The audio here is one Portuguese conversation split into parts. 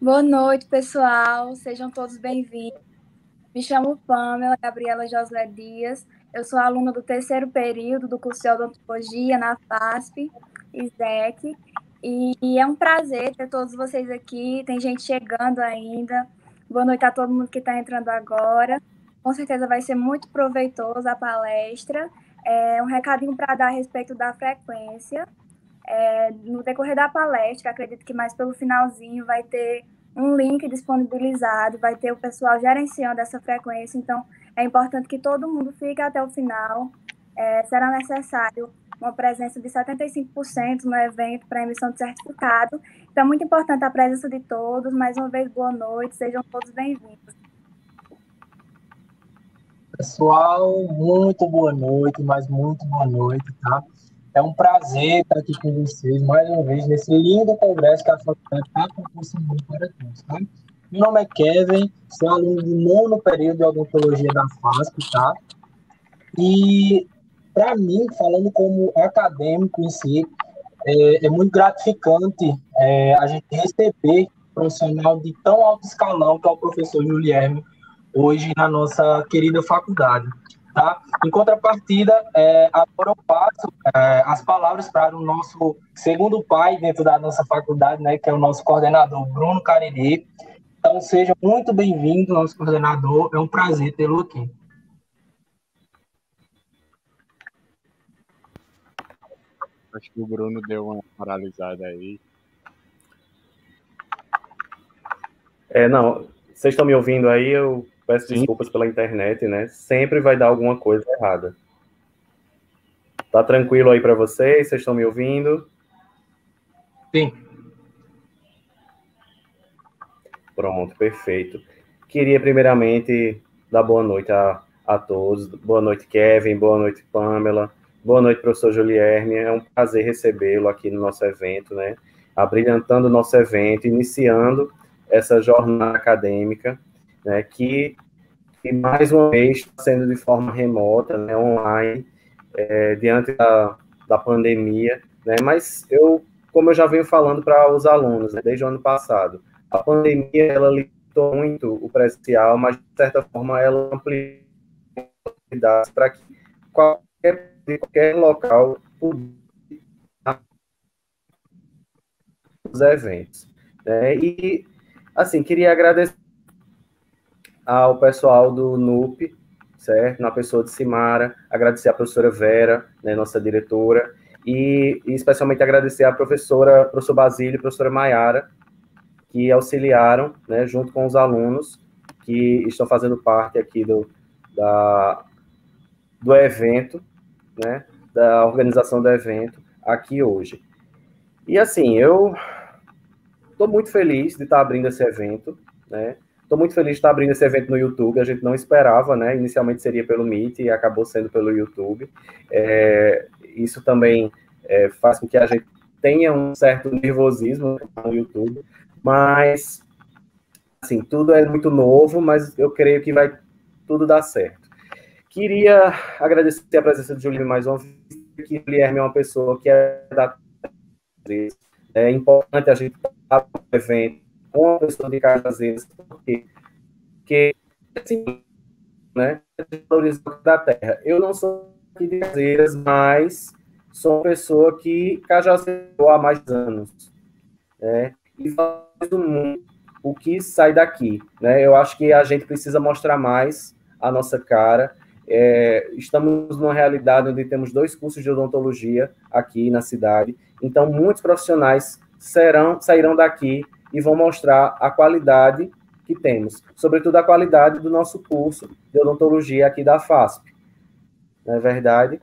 Boa noite, pessoal. Sejam todos bem-vindos. Me chamo Pamela Gabriela José Dias. Eu sou aluna do terceiro período do curso de odontologia na FASP, ISEC. E é um prazer ter todos vocês aqui. Tem gente chegando ainda. Boa noite a todo mundo que está entrando agora. Com certeza vai ser muito proveitoso a palestra. É um recadinho para dar a respeito da frequência. É, no decorrer da palestra, acredito que mais pelo finalzinho vai ter um link disponibilizado, vai ter o pessoal gerenciando essa frequência, então é importante que todo mundo fique até o final. É, será necessário uma presença de 75% no evento para emissão de certificado. Então, é muito importante a presença de todos. Mais uma vez, boa noite, sejam todos bem-vindos. Pessoal, muito boa noite, mas muito boa noite, tá? É um prazer estar aqui com vocês mais uma vez nesse lindo congresso que a faculdade está proporcionando para todos, tá? Meu nome é Kevin, sou aluno do nono período de odontologia da FASP, tá? E, para mim, falando como acadêmico em si, é, é muito gratificante é, a gente receber profissional de tão alto escalão que é o professor Juliermo hoje na nossa querida faculdade. Tá? Em contrapartida, é, agora eu passo é, as palavras para o nosso segundo pai dentro da nossa faculdade, né, que é o nosso coordenador, Bruno Cariri. Então, seja muito bem-vindo, nosso coordenador. É um prazer tê-lo aqui. Acho que o Bruno deu uma paralisada aí. É, não, vocês estão me ouvindo aí? Eu peço Sim. desculpas pela internet, né? Sempre vai dar alguma coisa errada. Tá tranquilo aí para vocês? Vocês estão me ouvindo? Sim. Pronto, perfeito. Queria primeiramente dar boa noite a, a todos. Boa noite, Kevin. Boa noite, Pamela. Boa noite, professor Julierme. É um prazer recebê-lo aqui no nosso evento, né? Abrilhantando o nosso evento, iniciando essa jornada acadêmica né, que, que mais uma vez está sendo de forma remota, né, online, é, diante da, da pandemia, né, mas eu, como eu já venho falando para os alunos né, desde o ano passado, a pandemia ela limitou muito o presencial, mas de certa forma ela ampliou para que qualquer, qualquer local pudesse os eventos. Né? E, assim, queria agradecer ao pessoal do NUP, certo? Na pessoa de Simara, agradecer à professora Vera, né, nossa diretora, e, e, especialmente agradecer à professora, professor Basílio e professora Maiara, que auxiliaram, né, junto com os alunos que estão fazendo parte aqui do, da, do evento, né, da organização do evento aqui hoje. E assim, eu estou muito feliz de estar abrindo esse evento, né, Estou muito feliz de estar abrindo esse evento no YouTube. A gente não esperava, né? Inicialmente seria pelo Meet e acabou sendo pelo YouTube. É, isso também é, faz com que a gente tenha um certo nervosismo no YouTube, mas assim tudo é muito novo, mas eu creio que vai tudo dar certo. Queria agradecer a presença do Julinho mais uma vez. Que Guilherme é uma pessoa que é da é importante a gente estar no evento uma pessoa de casa às vezes, Porque, assim, né, da terra. Eu não sou aqui de Cajazeiras, mas sou uma pessoa que cajazeirou há mais anos, né, e o que sai daqui, né, eu acho que a gente precisa mostrar mais a nossa cara, é, estamos numa realidade onde temos dois cursos de odontologia aqui na cidade, então muitos profissionais serão, sairão daqui e vão mostrar a qualidade que temos, sobretudo a qualidade do nosso curso de odontologia aqui da FASP. Não é verdade?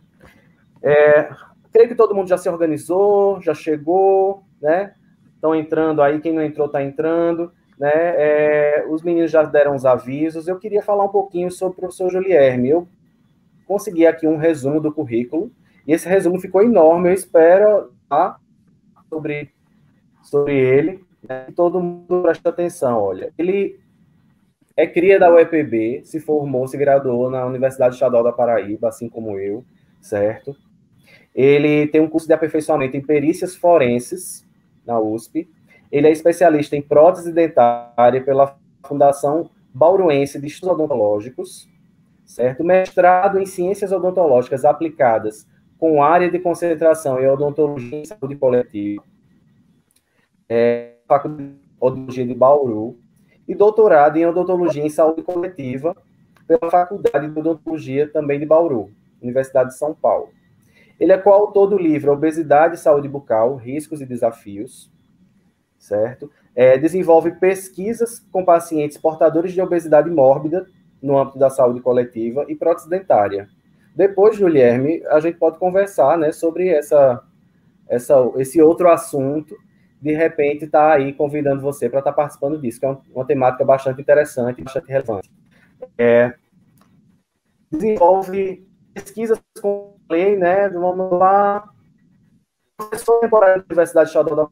É, creio que todo mundo já se organizou, já chegou, né? Estão entrando aí, quem não entrou está entrando, né? É, os meninos já deram os avisos. Eu queria falar um pouquinho sobre o professor Julierme. Eu consegui aqui um resumo do currículo, e esse resumo ficou enorme, eu espero, tá? Sobre, sobre ele. Né? Todo mundo presta atenção, olha. Ele é cria da UEPB, se formou, se graduou na Universidade Estadual da Paraíba, assim como eu, certo? Ele tem um curso de aperfeiçoamento em perícias forenses na USP. Ele é especialista em prótese dentária pela Fundação Bauruense de Estudos Odontológicos, certo? Mestrado em Ciências Odontológicas Aplicadas com área de concentração em odontologia e saúde coletiva. É, Faculdade de Odontologia de Bauru e doutorado em Odontologia em Saúde Coletiva pela Faculdade de Odontologia também de Bauru, Universidade de São Paulo. Ele é coautor do livro Obesidade e Saúde Bucal, Riscos e Desafios, certo? É, desenvolve pesquisas com pacientes portadores de obesidade mórbida no âmbito da saúde coletiva e prótese dentária. Depois, Guilherme, a gente pode conversar né, sobre essa, essa, esse outro assunto de repente está aí convidando você para estar tá participando disso, que é uma temática bastante interessante, bastante relevante. É, desenvolve pesquisas com lei, né? Vamos lá. Professor temporário da Universidade de da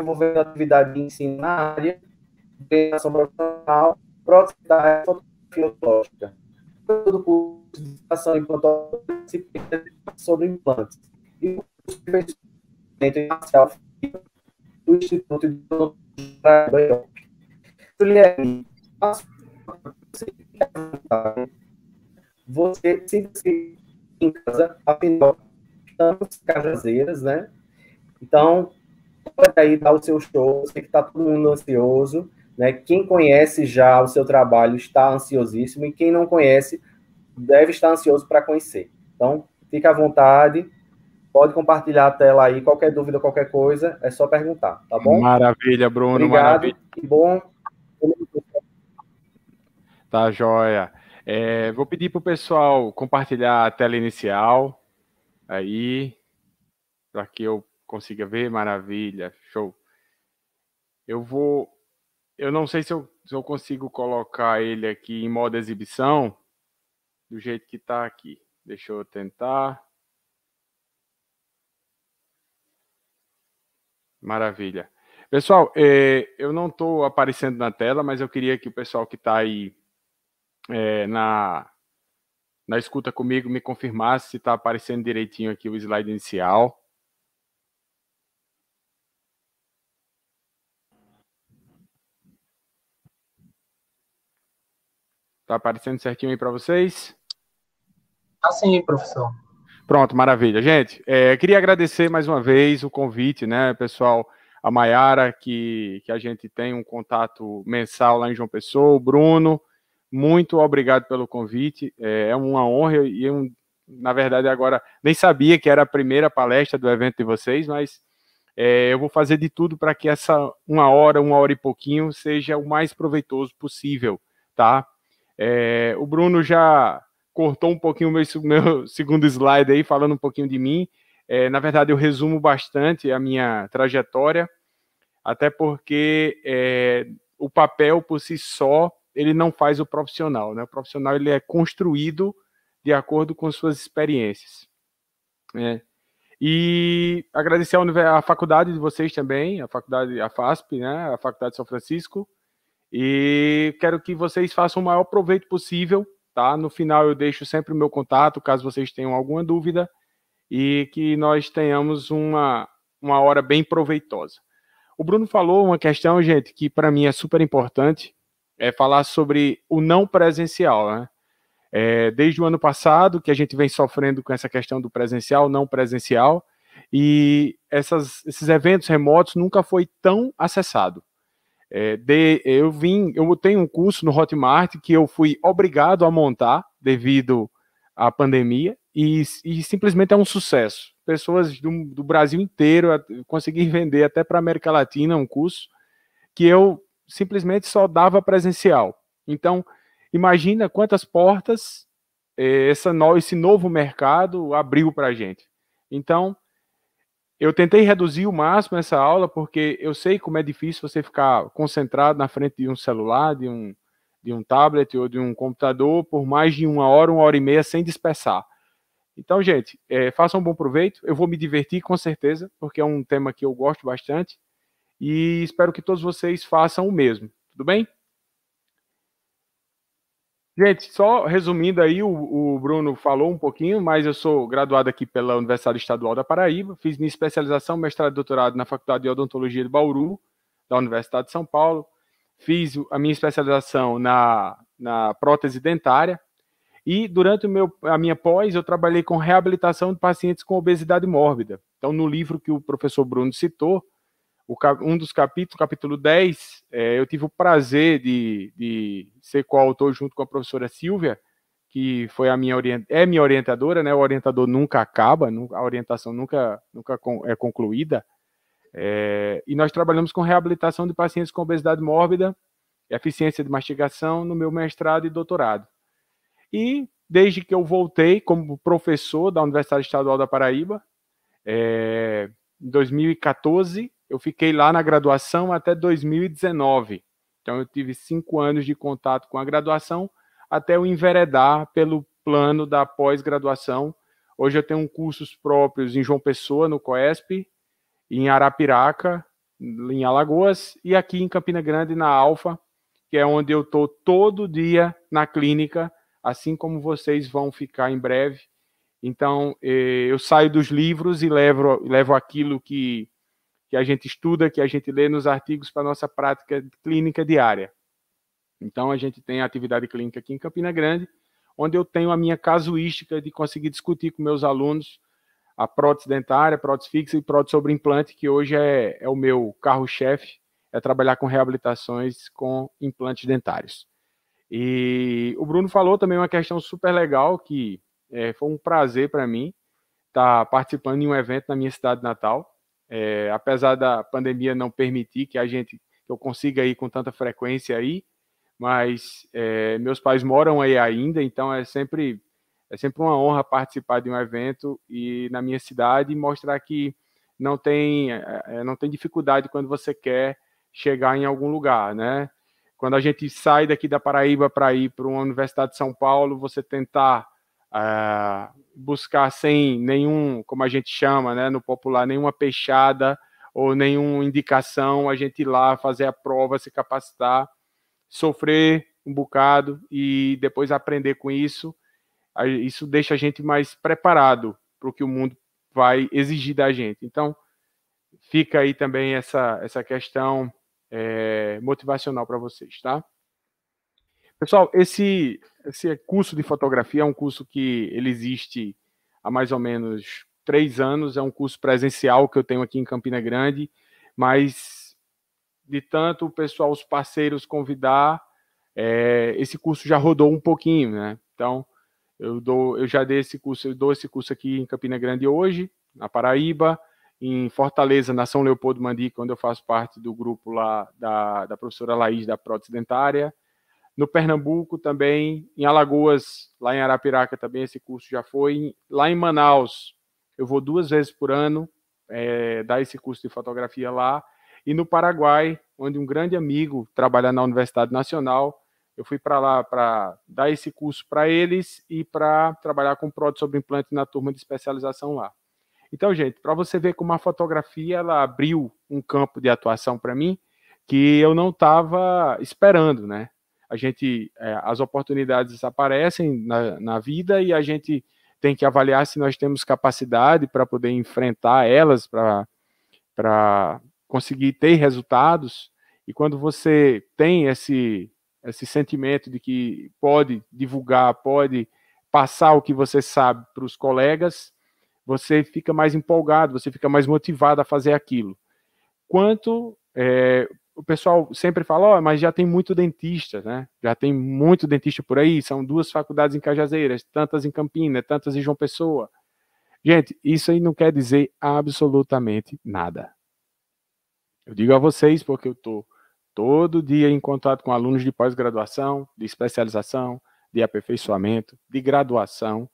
envolvendo atividade de ensino na área, de orientação profissional, proximidade fotológica. Todo curso de educação implantológica sobre implantes. E o curso de investimento em marcial do Instituto de Doutorado. Juliane, você se em casa, afinal, estamos cajazeiras, né? Então, pode aí dar o seu show, sei que está todo mundo ansioso, né? Quem conhece já o seu trabalho está ansiosíssimo e quem não conhece deve estar ansioso para conhecer. Então, fique à vontade, Pode compartilhar a tela aí, qualquer dúvida, qualquer coisa, é só perguntar, tá bom? Maravilha, Bruno. Obrigado, maravilha. que bom. Tá joia. É, vou pedir para o pessoal compartilhar a tela inicial aí, para que eu consiga ver. Maravilha, show. Eu vou. Eu não sei se eu, se eu consigo colocar ele aqui em modo exibição do jeito que está aqui. Deixa eu tentar. Maravilha. Pessoal, eh, eu não estou aparecendo na tela, mas eu queria que o pessoal que está aí eh, na, na escuta comigo me confirmasse se está aparecendo direitinho aqui o slide inicial. Está aparecendo certinho aí para vocês? Ah, sim, professor. Pronto, maravilha. Gente, é, queria agradecer mais uma vez o convite, né, pessoal? A Maiara, que, que a gente tem um contato mensal lá em João Pessoa, o Bruno, muito obrigado pelo convite. É, é uma honra e um, na verdade, agora nem sabia que era a primeira palestra do evento de vocês, mas é, eu vou fazer de tudo para que essa uma hora, uma hora e pouquinho seja o mais proveitoso possível, tá? É, o Bruno já cortou um pouquinho o meu, meu, segundo slide aí, falando um pouquinho de mim. É, na verdade, eu resumo bastante a minha trajetória, até porque é, o papel por si só ele não faz o profissional, né? O profissional ele é construído de acordo com suas experiências. Né? E agradecer à faculdade de vocês também, a faculdade, a FASP, né? A faculdade de São Francisco. E quero que vocês façam o maior proveito possível tá? No final eu deixo sempre o meu contato, caso vocês tenham alguma dúvida e que nós tenhamos uma, uma hora bem proveitosa. O Bruno falou uma questão, gente, que para mim é super importante, é falar sobre o não presencial, né? É, desde o ano passado que a gente vem sofrendo com essa questão do presencial, não presencial, e essas, esses eventos remotos nunca foi tão acessado. É, de, eu vim, eu tenho um curso no Hotmart que eu fui obrigado a montar devido à pandemia e, e simplesmente é um sucesso. Pessoas do, do Brasil inteiro conseguiram vender até para a América Latina um curso que eu simplesmente só dava presencial. Então, imagina quantas portas é, essa, esse novo mercado abriu para a gente. Então, eu tentei reduzir o máximo essa aula, porque eu sei como é difícil você ficar concentrado na frente de um celular, de um, de um tablet ou de um computador por mais de uma hora, uma hora e meia sem dispersar. Então, gente, é, façam um bom proveito. Eu vou me divertir com certeza, porque é um tema que eu gosto bastante. E espero que todos vocês façam o mesmo. Tudo bem? Gente, só resumindo aí, o, o, Bruno falou um pouquinho, mas eu sou graduado aqui pela Universidade Estadual da Paraíba, fiz minha especialização, mestrado e doutorado na Faculdade de Odontologia de Bauru, da Universidade de São Paulo, fiz a minha especialização na, na prótese dentária e durante meu, a minha pós eu trabalhei com reabilitação de pacientes com obesidade mórbida. Então, no livro que o professor Bruno citou, o, um dos capítulos, capítulo 10, é, eu tive o prazer de, de ser coautor junto com a professora Silvia, que foi a minha é minha orientadora, né? O orientador nunca acaba, a orientação nunca, nunca é concluída. É, e nós trabalhamos com reabilitação de pacientes com obesidade mórbida, eficiência de mastigação no meu mestrado e doutorado. E desde que eu voltei como professor da Universidade Estadual da Paraíba, é, em 2014, eu fiquei lá na graduação até 2019. Então, eu tive cinco anos de contato com a graduação até eu enveredar pelo plano da pós-graduação. Hoje eu tenho cursos próprios em João Pessoa, no COESP, em Arapiraca, em Alagoas, e aqui em Campina Grande, na Alfa, que é onde eu estou todo dia na clínica, assim como vocês vão ficar em breve. Então, eh, eu saio dos livros e levo, levo aquilo que que a gente estuda, que a gente lê nos artigos para nossa prática clínica diária. Então, a gente tem a atividade clínica aqui em Campina Grande, onde eu tenho a minha casuística de conseguir discutir com meus alunos a prótese dentária, prótese fixa e prótese sobre implante, que hoje é, é o meu carro-chefe, é trabalhar com reabilitações com implantes dentários. E o Bruno falou também uma questão super legal, que é, foi um prazer para mim estar tá participando de um evento na minha cidade natal, é, apesar da pandemia não permitir que a gente que eu consiga ir com tanta frequência aí, mas é, meus pais moram aí ainda, então é sempre é sempre uma honra participar de um evento e na minha cidade mostrar que não tem é, é não tem dificuldade quando você quer chegar em algum lugar, né? Quando a gente sai daqui da Paraíba para ir para uma universidade de São Paulo, você tentar uh, buscar sem nenhum, como a gente chama, né, no popular, nenhuma peixada ou nenhuma indicação, a gente ir lá fazer a prova, se capacitar, sofrer um bocado e depois aprender com isso. Isso deixa a gente mais preparado para o que o mundo vai exigir da gente. Então, fica aí também essa, essa questão é, motivacional para vocês, tá? Pessoal, esse, esse curso de fotografia é um curso que ele existe há mais ou menos três anos. É um curso presencial que eu tenho aqui em Campina Grande, mas de tanto o pessoal, os parceiros convidar, é, esse curso já rodou um pouquinho, né? Então eu dou, eu já dei esse curso, eu dou esse curso aqui em Campina Grande hoje, na Paraíba, em Fortaleza, na São Leopoldo Mandica, onde eu faço parte do grupo lá da, da professora Laís da Prótese Dentária. No Pernambuco também, em Alagoas, lá em Arapiraca também esse curso já foi. Lá em Manaus, eu vou duas vezes por ano é, dar esse curso de fotografia lá. E no Paraguai, onde um grande amigo trabalha na Universidade Nacional, eu fui para lá para dar esse curso para eles e para trabalhar com produtos sobre implante na turma de especialização lá. Então, gente, para você ver como a fotografia ela abriu um campo de atuação para mim que eu não estava esperando, né? a gente é, as oportunidades aparecem na, na vida e a gente tem que avaliar se nós temos capacidade para poder enfrentar elas, para conseguir ter resultados. E quando você tem esse, esse sentimento de que pode divulgar, pode passar o que você sabe para os colegas, você fica mais empolgado, você fica mais motivado a fazer aquilo. Quanto é, o pessoal sempre fala, oh, mas já tem muito dentista, né? Já tem muito dentista por aí, são duas faculdades em Cajazeiras, tantas em Campinas, tantas em João Pessoa. Gente, isso aí não quer dizer absolutamente nada. Eu digo a vocês porque eu estou todo dia em contato com alunos de pós-graduação, de especialização, de aperfeiçoamento, de graduação.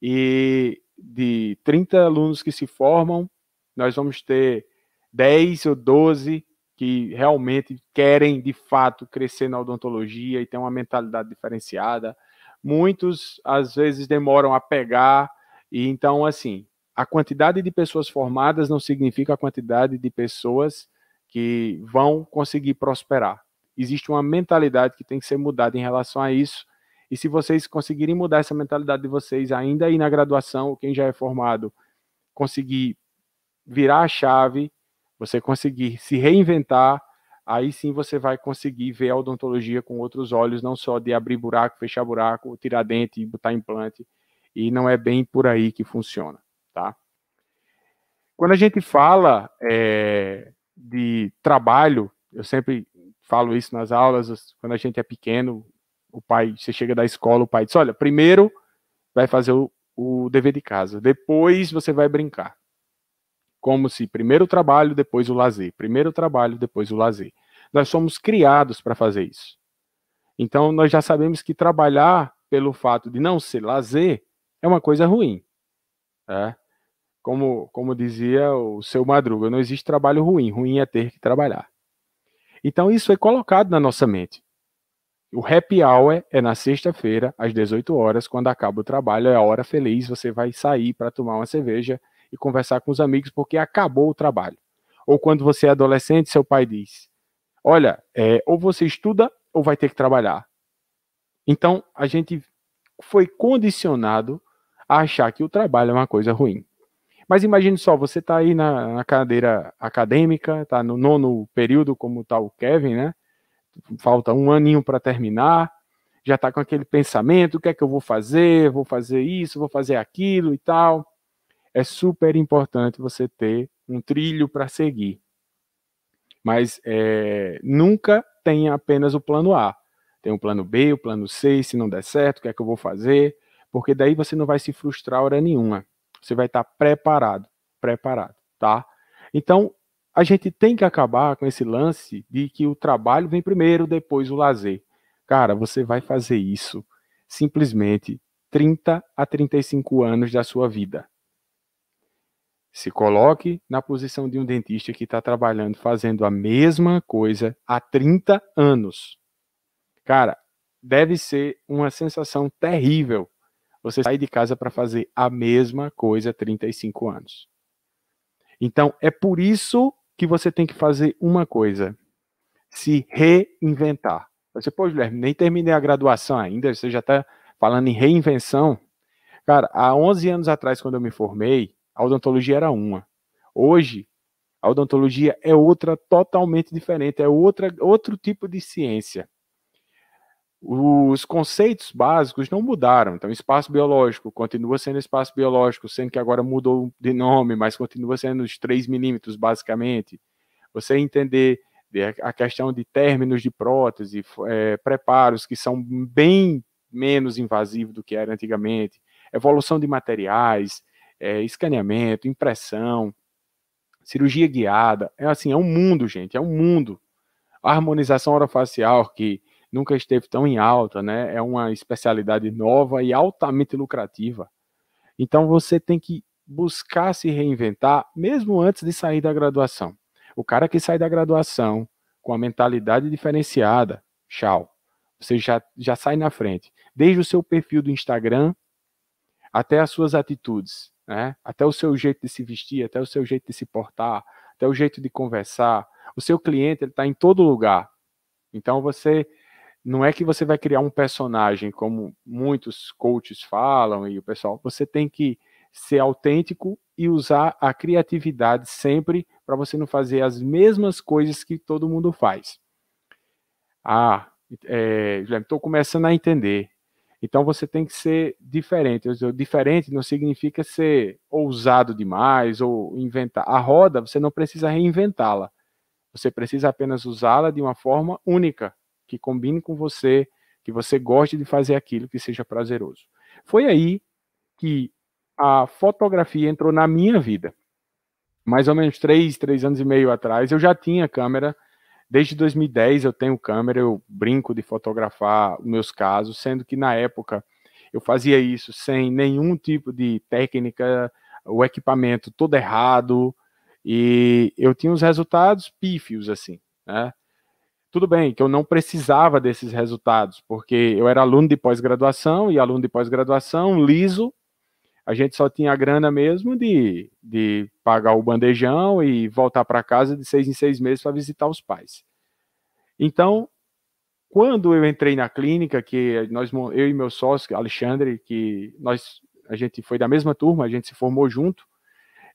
E de 30 alunos que se formam, nós vamos ter 10 ou 12 que realmente querem de fato crescer na odontologia e ter uma mentalidade diferenciada. Muitos às vezes demoram a pegar e então assim, a quantidade de pessoas formadas não significa a quantidade de pessoas que vão conseguir prosperar. Existe uma mentalidade que tem que ser mudada em relação a isso. E se vocês conseguirem mudar essa mentalidade de vocês ainda aí na graduação, quem já é formado, conseguir virar a chave, você conseguir se reinventar, aí sim você vai conseguir ver a odontologia com outros olhos, não só de abrir buraco, fechar buraco, tirar dente, e botar implante, e não é bem por aí que funciona, tá? Quando a gente fala é, de trabalho, eu sempre falo isso nas aulas, quando a gente é pequeno, o pai, você chega da escola, o pai diz, olha, primeiro vai fazer o, o dever de casa, depois você vai brincar como se primeiro o trabalho, depois o lazer, primeiro o trabalho, depois o lazer. Nós somos criados para fazer isso. Então, nós já sabemos que trabalhar pelo fato de não ser lazer é uma coisa ruim. Né? Como, como dizia o seu Madruga, não existe trabalho ruim, ruim é ter que trabalhar. Então, isso é colocado na nossa mente. O happy hour é na sexta-feira, às 18 horas, quando acaba o trabalho, é a hora feliz, você vai sair para tomar uma cerveja e conversar com os amigos porque acabou o trabalho. Ou quando você é adolescente, seu pai diz: Olha, é, ou você estuda ou vai ter que trabalhar. Então a gente foi condicionado a achar que o trabalho é uma coisa ruim. Mas imagine só, você está aí na, na, cadeira acadêmica, está no nono período, como está o Kevin, né? Falta um aninho para terminar, já está com aquele pensamento: o que é que eu vou fazer? Vou fazer isso, vou fazer aquilo e tal é super importante você ter um trilho para seguir. Mas é, nunca tenha apenas o plano A. Tem o plano B, o plano C, se não der certo, o que é que eu vou fazer? Porque daí você não vai se frustrar hora nenhuma. Você vai estar tá preparado, preparado, tá? Então, a gente tem que acabar com esse lance de que o trabalho vem primeiro, depois o lazer. Cara, você vai fazer isso simplesmente 30 a 35 anos da sua vida. Se coloque na posição de um dentista que está trabalhando, fazendo a mesma coisa há 30 anos. Cara, deve ser uma sensação terrível você sair de casa para fazer a mesma coisa há 35 anos. Então, é por isso que você tem que fazer uma coisa: se reinventar. Você, pô, Guilherme, nem terminei a graduação ainda, você já está falando em reinvenção. Cara, há 11 anos atrás, quando eu me formei, a odontologia era uma. Hoje, a odontologia é outra totalmente diferente, é outra, outro tipo de ciência. Os conceitos básicos não mudaram. Então, espaço biológico continua sendo espaço biológico, sendo que agora mudou de nome, mas continua sendo os 3 milímetros, basicamente. Você entender a questão de términos de prótese, é, preparos que são bem menos invasivos do que era antigamente, evolução de materiais, é, escaneamento, impressão, cirurgia guiada. É assim, é um mundo, gente, é um mundo. A harmonização orofacial, que nunca esteve tão em alta, né? É uma especialidade nova e altamente lucrativa. Então você tem que buscar se reinventar mesmo antes de sair da graduação. O cara que sai da graduação com a mentalidade diferenciada, tchau. Você já, já sai na frente. Desde o seu perfil do Instagram até as suas atitudes né? Até o seu jeito de se vestir, até o seu jeito de se portar, até o jeito de conversar. O seu cliente ele está em todo lugar. Então você não é que você vai criar um personagem como muitos coaches falam e o pessoal. Você tem que ser autêntico e usar a criatividade sempre para você não fazer as mesmas coisas que todo mundo faz. Ah, é, estou começando a entender. Então você tem que ser diferente. diferente não significa ser ousado demais ou inventar. A roda, você não precisa reinventá-la. Você precisa apenas usá-la de uma forma única, que combine com você, que você goste de fazer aquilo que seja prazeroso. Foi aí que a fotografia entrou na minha vida. Mais ou menos três, três anos e meio atrás, eu já tinha câmera Desde 2010 eu tenho câmera, eu brinco de fotografar meus casos, sendo que na época eu fazia isso sem nenhum tipo de técnica, o equipamento todo errado, e eu tinha os resultados pífios, assim, né? Tudo bem que eu não precisava desses resultados, porque eu era aluno de pós-graduação e aluno de pós-graduação liso, a gente só tinha a grana mesmo de, de pagar o bandejão e voltar para casa de seis em seis meses para visitar os pais. Então, quando eu entrei na clínica, que nós, eu e meu sócio, Alexandre, que nós, a gente foi da mesma turma, a gente se formou junto,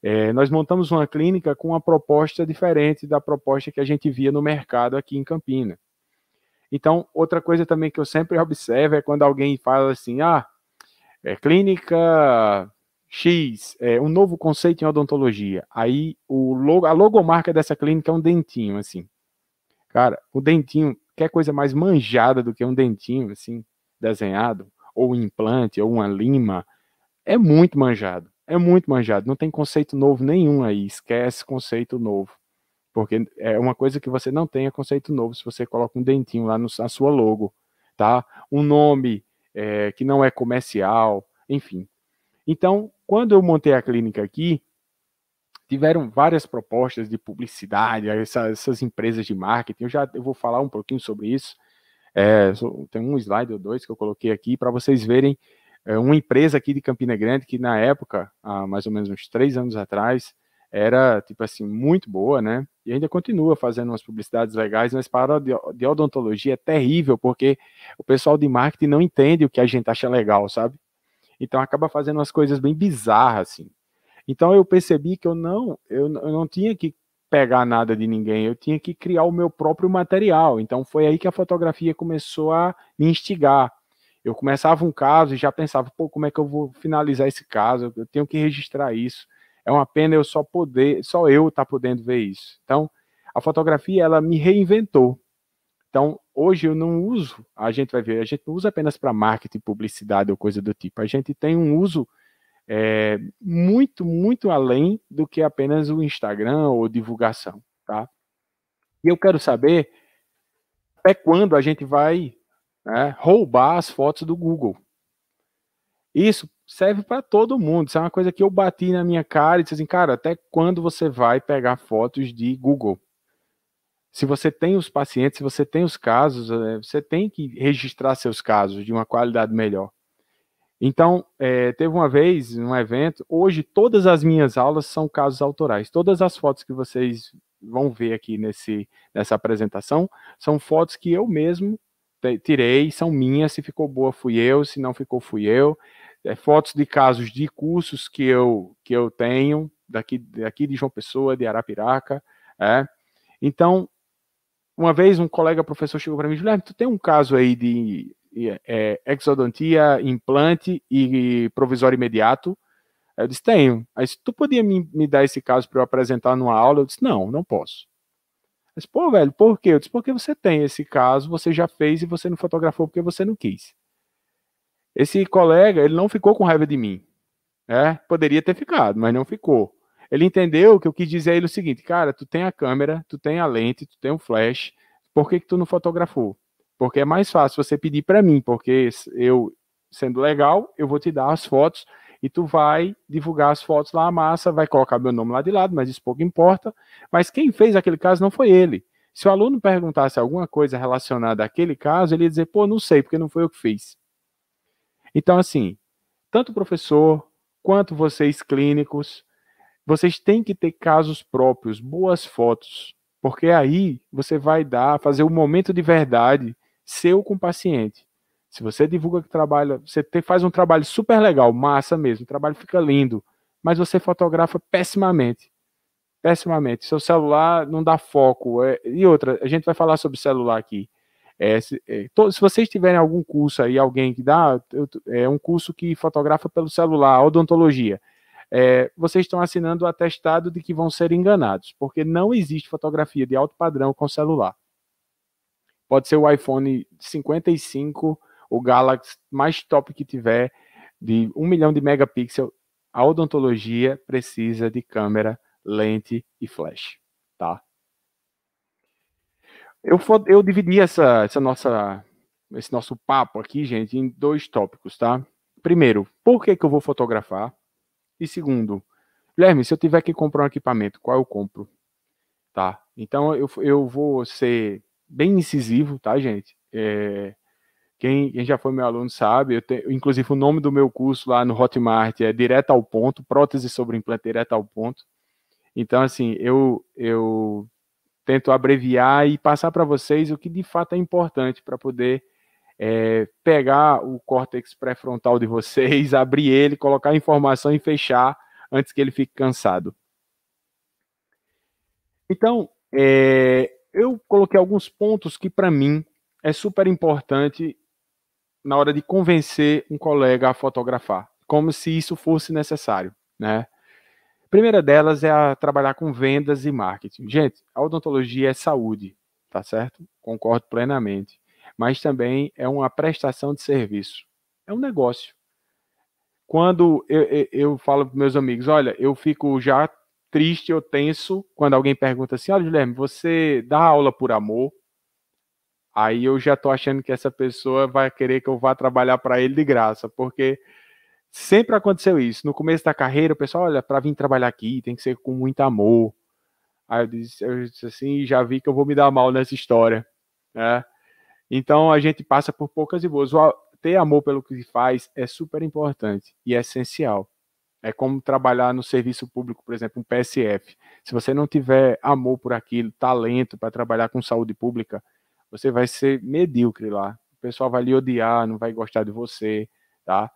é, nós montamos uma clínica com uma proposta diferente da proposta que a gente via no mercado aqui em Campina. Então, outra coisa também que eu sempre observo é quando alguém fala assim, ah, é, clínica X, é, um novo conceito em odontologia. Aí o logo, a logomarca dessa clínica é um dentinho, assim. Cara, o dentinho, quer coisa mais manjada do que um dentinho, assim, desenhado, ou um implante, ou uma lima, é muito manjado. É muito manjado. Não tem conceito novo nenhum aí. Esquece conceito novo. Porque é uma coisa que você não tem é conceito novo se você coloca um dentinho lá no, na sua logo, tá? Um nome é, que não é comercial, enfim. Então, quando eu montei a clínica aqui, tiveram várias propostas de publicidade, essas empresas de marketing. Eu já eu vou falar um pouquinho sobre isso. É, tem um slide ou dois que eu coloquei aqui para vocês verem é, uma empresa aqui de Campina Grande que na época, há mais ou menos uns três anos atrás, era, tipo assim, muito boa, né? E ainda continua fazendo umas publicidades legais, mas para de odontologia é terrível, porque o pessoal de marketing não entende o que a gente acha legal, sabe? Então acaba fazendo umas coisas bem bizarras, assim. Então eu percebi que eu não, eu, eu não tinha que pegar nada de ninguém, eu tinha que criar o meu próprio material. Então foi aí que a fotografia começou a me instigar. Eu começava um caso e já pensava, pô, como é que eu vou finalizar esse caso? Eu tenho que registrar isso. É uma pena eu só poder, só eu estar tá podendo ver isso. Então, a fotografia ela me reinventou. Então, hoje eu não uso, a gente vai ver, a gente não usa apenas para marketing, publicidade ou coisa do tipo. A gente tem um uso é, muito, muito além do que apenas o Instagram ou divulgação, tá? E eu quero saber até quando a gente vai né, roubar as fotos do Google. Isso serve para todo mundo. Isso é uma coisa que eu bati na minha cara e disse assim, cara, até quando você vai pegar fotos de Google? Se você tem os pacientes, se você tem os casos, é, você tem que registrar seus casos de uma qualidade melhor. Então, é, teve uma vez, num evento, hoje todas as minhas aulas são casos autorais. Todas as fotos que vocês vão ver aqui nesse, nessa apresentação são fotos que eu mesmo tirei, são minhas, se ficou boa fui eu, se não ficou fui eu é, fotos de casos de cursos que eu, que eu tenho, daqui, daqui de João Pessoa, de Arapiraca. É. Então, uma vez um colega professor chegou para mim e disse, tu tem um caso aí de é, exodontia, implante e provisório imediato? Eu disse, tenho. Aí tu podia me, me dar esse caso para eu apresentar numa aula? Eu disse, não, não posso. mas disse, pô, velho, por quê? Eu disse, porque você tem esse caso, você já fez e você não fotografou porque você não quis. Esse colega, ele não ficou com raiva de mim. Né? Poderia ter ficado, mas não ficou. Ele entendeu que eu quis dizer a ele o seguinte, cara, tu tem a câmera, tu tem a lente, tu tem o flash, por que, que tu não fotografou? Porque é mais fácil você pedir para mim, porque eu, sendo legal, eu vou te dar as fotos e tu vai divulgar as fotos lá, a massa, vai colocar meu nome lá de lado, mas isso pouco importa. Mas quem fez aquele caso não foi ele. Se o aluno perguntasse alguma coisa relacionada àquele caso, ele ia dizer, pô, não sei, porque não foi eu que fiz. Então, assim, tanto o professor quanto vocês clínicos, vocês têm que ter casos próprios, boas fotos, porque aí você vai dar, fazer o um momento de verdade seu com o paciente. Se você divulga que trabalha, você te, faz um trabalho super legal, massa mesmo, o trabalho fica lindo, mas você fotografa pessimamente. Pessimamente. Seu celular não dá foco. É, e outra, a gente vai falar sobre celular aqui. É, se, é, to, se, vocês tiverem algum curso aí, alguém que dá, eu, é um curso que fotografa pelo celular, odontologia, é, vocês estão assinando o atestado de que vão ser enganados, porque não existe fotografia de alto padrão com celular. Pode ser o iPhone 55, o Galaxy mais top que tiver, de 1 milhão de megapixels, a odontologia precisa de câmera, lente e flash, tá? Eu, eu dividi essa, essa nossa, esse nosso papo aqui, gente, em dois tópicos, tá? Primeiro, por que, que eu vou fotografar? E segundo, Guilherme, se eu tiver que comprar um equipamento, qual eu compro? Tá? Então eu, eu vou ser bem incisivo, tá, gente? É, quem, quem, já foi meu aluno sabe, eu tenho, inclusive o nome do meu curso lá no Hotmart é Direto ao Ponto, prótese sobre implante direto ao ponto. Então, assim, eu, eu tento abreviar e passar para vocês o que de fato é importante para poder é, pegar o córtex pré-frontal de vocês, abrir ele, colocar a informação e fechar antes que ele fique cansado. Então, é, eu coloquei alguns pontos que para mim é super importante na hora de convencer um colega a fotografar, como se isso fosse necessário, né? primeira delas é a trabalhar com vendas e marketing. Gente, a odontologia é saúde, tá certo? Concordo plenamente. Mas também é uma prestação de serviço. É um negócio. Quando eu, eu, eu falo para meus amigos, olha, eu fico já triste ou tenso quando alguém pergunta assim: olha, Guilherme, você dá aula por amor? Aí eu já estou achando que essa pessoa vai querer que eu vá trabalhar para ele de graça, porque Sempre aconteceu isso. No começo da carreira, o pessoal, olha, para vir trabalhar aqui tem que ser com muito amor. Aí eu disse, eu disse assim, já vi que eu vou me dar mal nessa história. Né? Então a gente passa por poucas e boas. Ter amor pelo que faz é super importante e é essencial. É como trabalhar no serviço público, por exemplo, um PSF. Se você não tiver amor por aquilo, talento para trabalhar com saúde pública, você vai ser medíocre lá. O pessoal vai lhe odiar, não vai gostar de você, tá?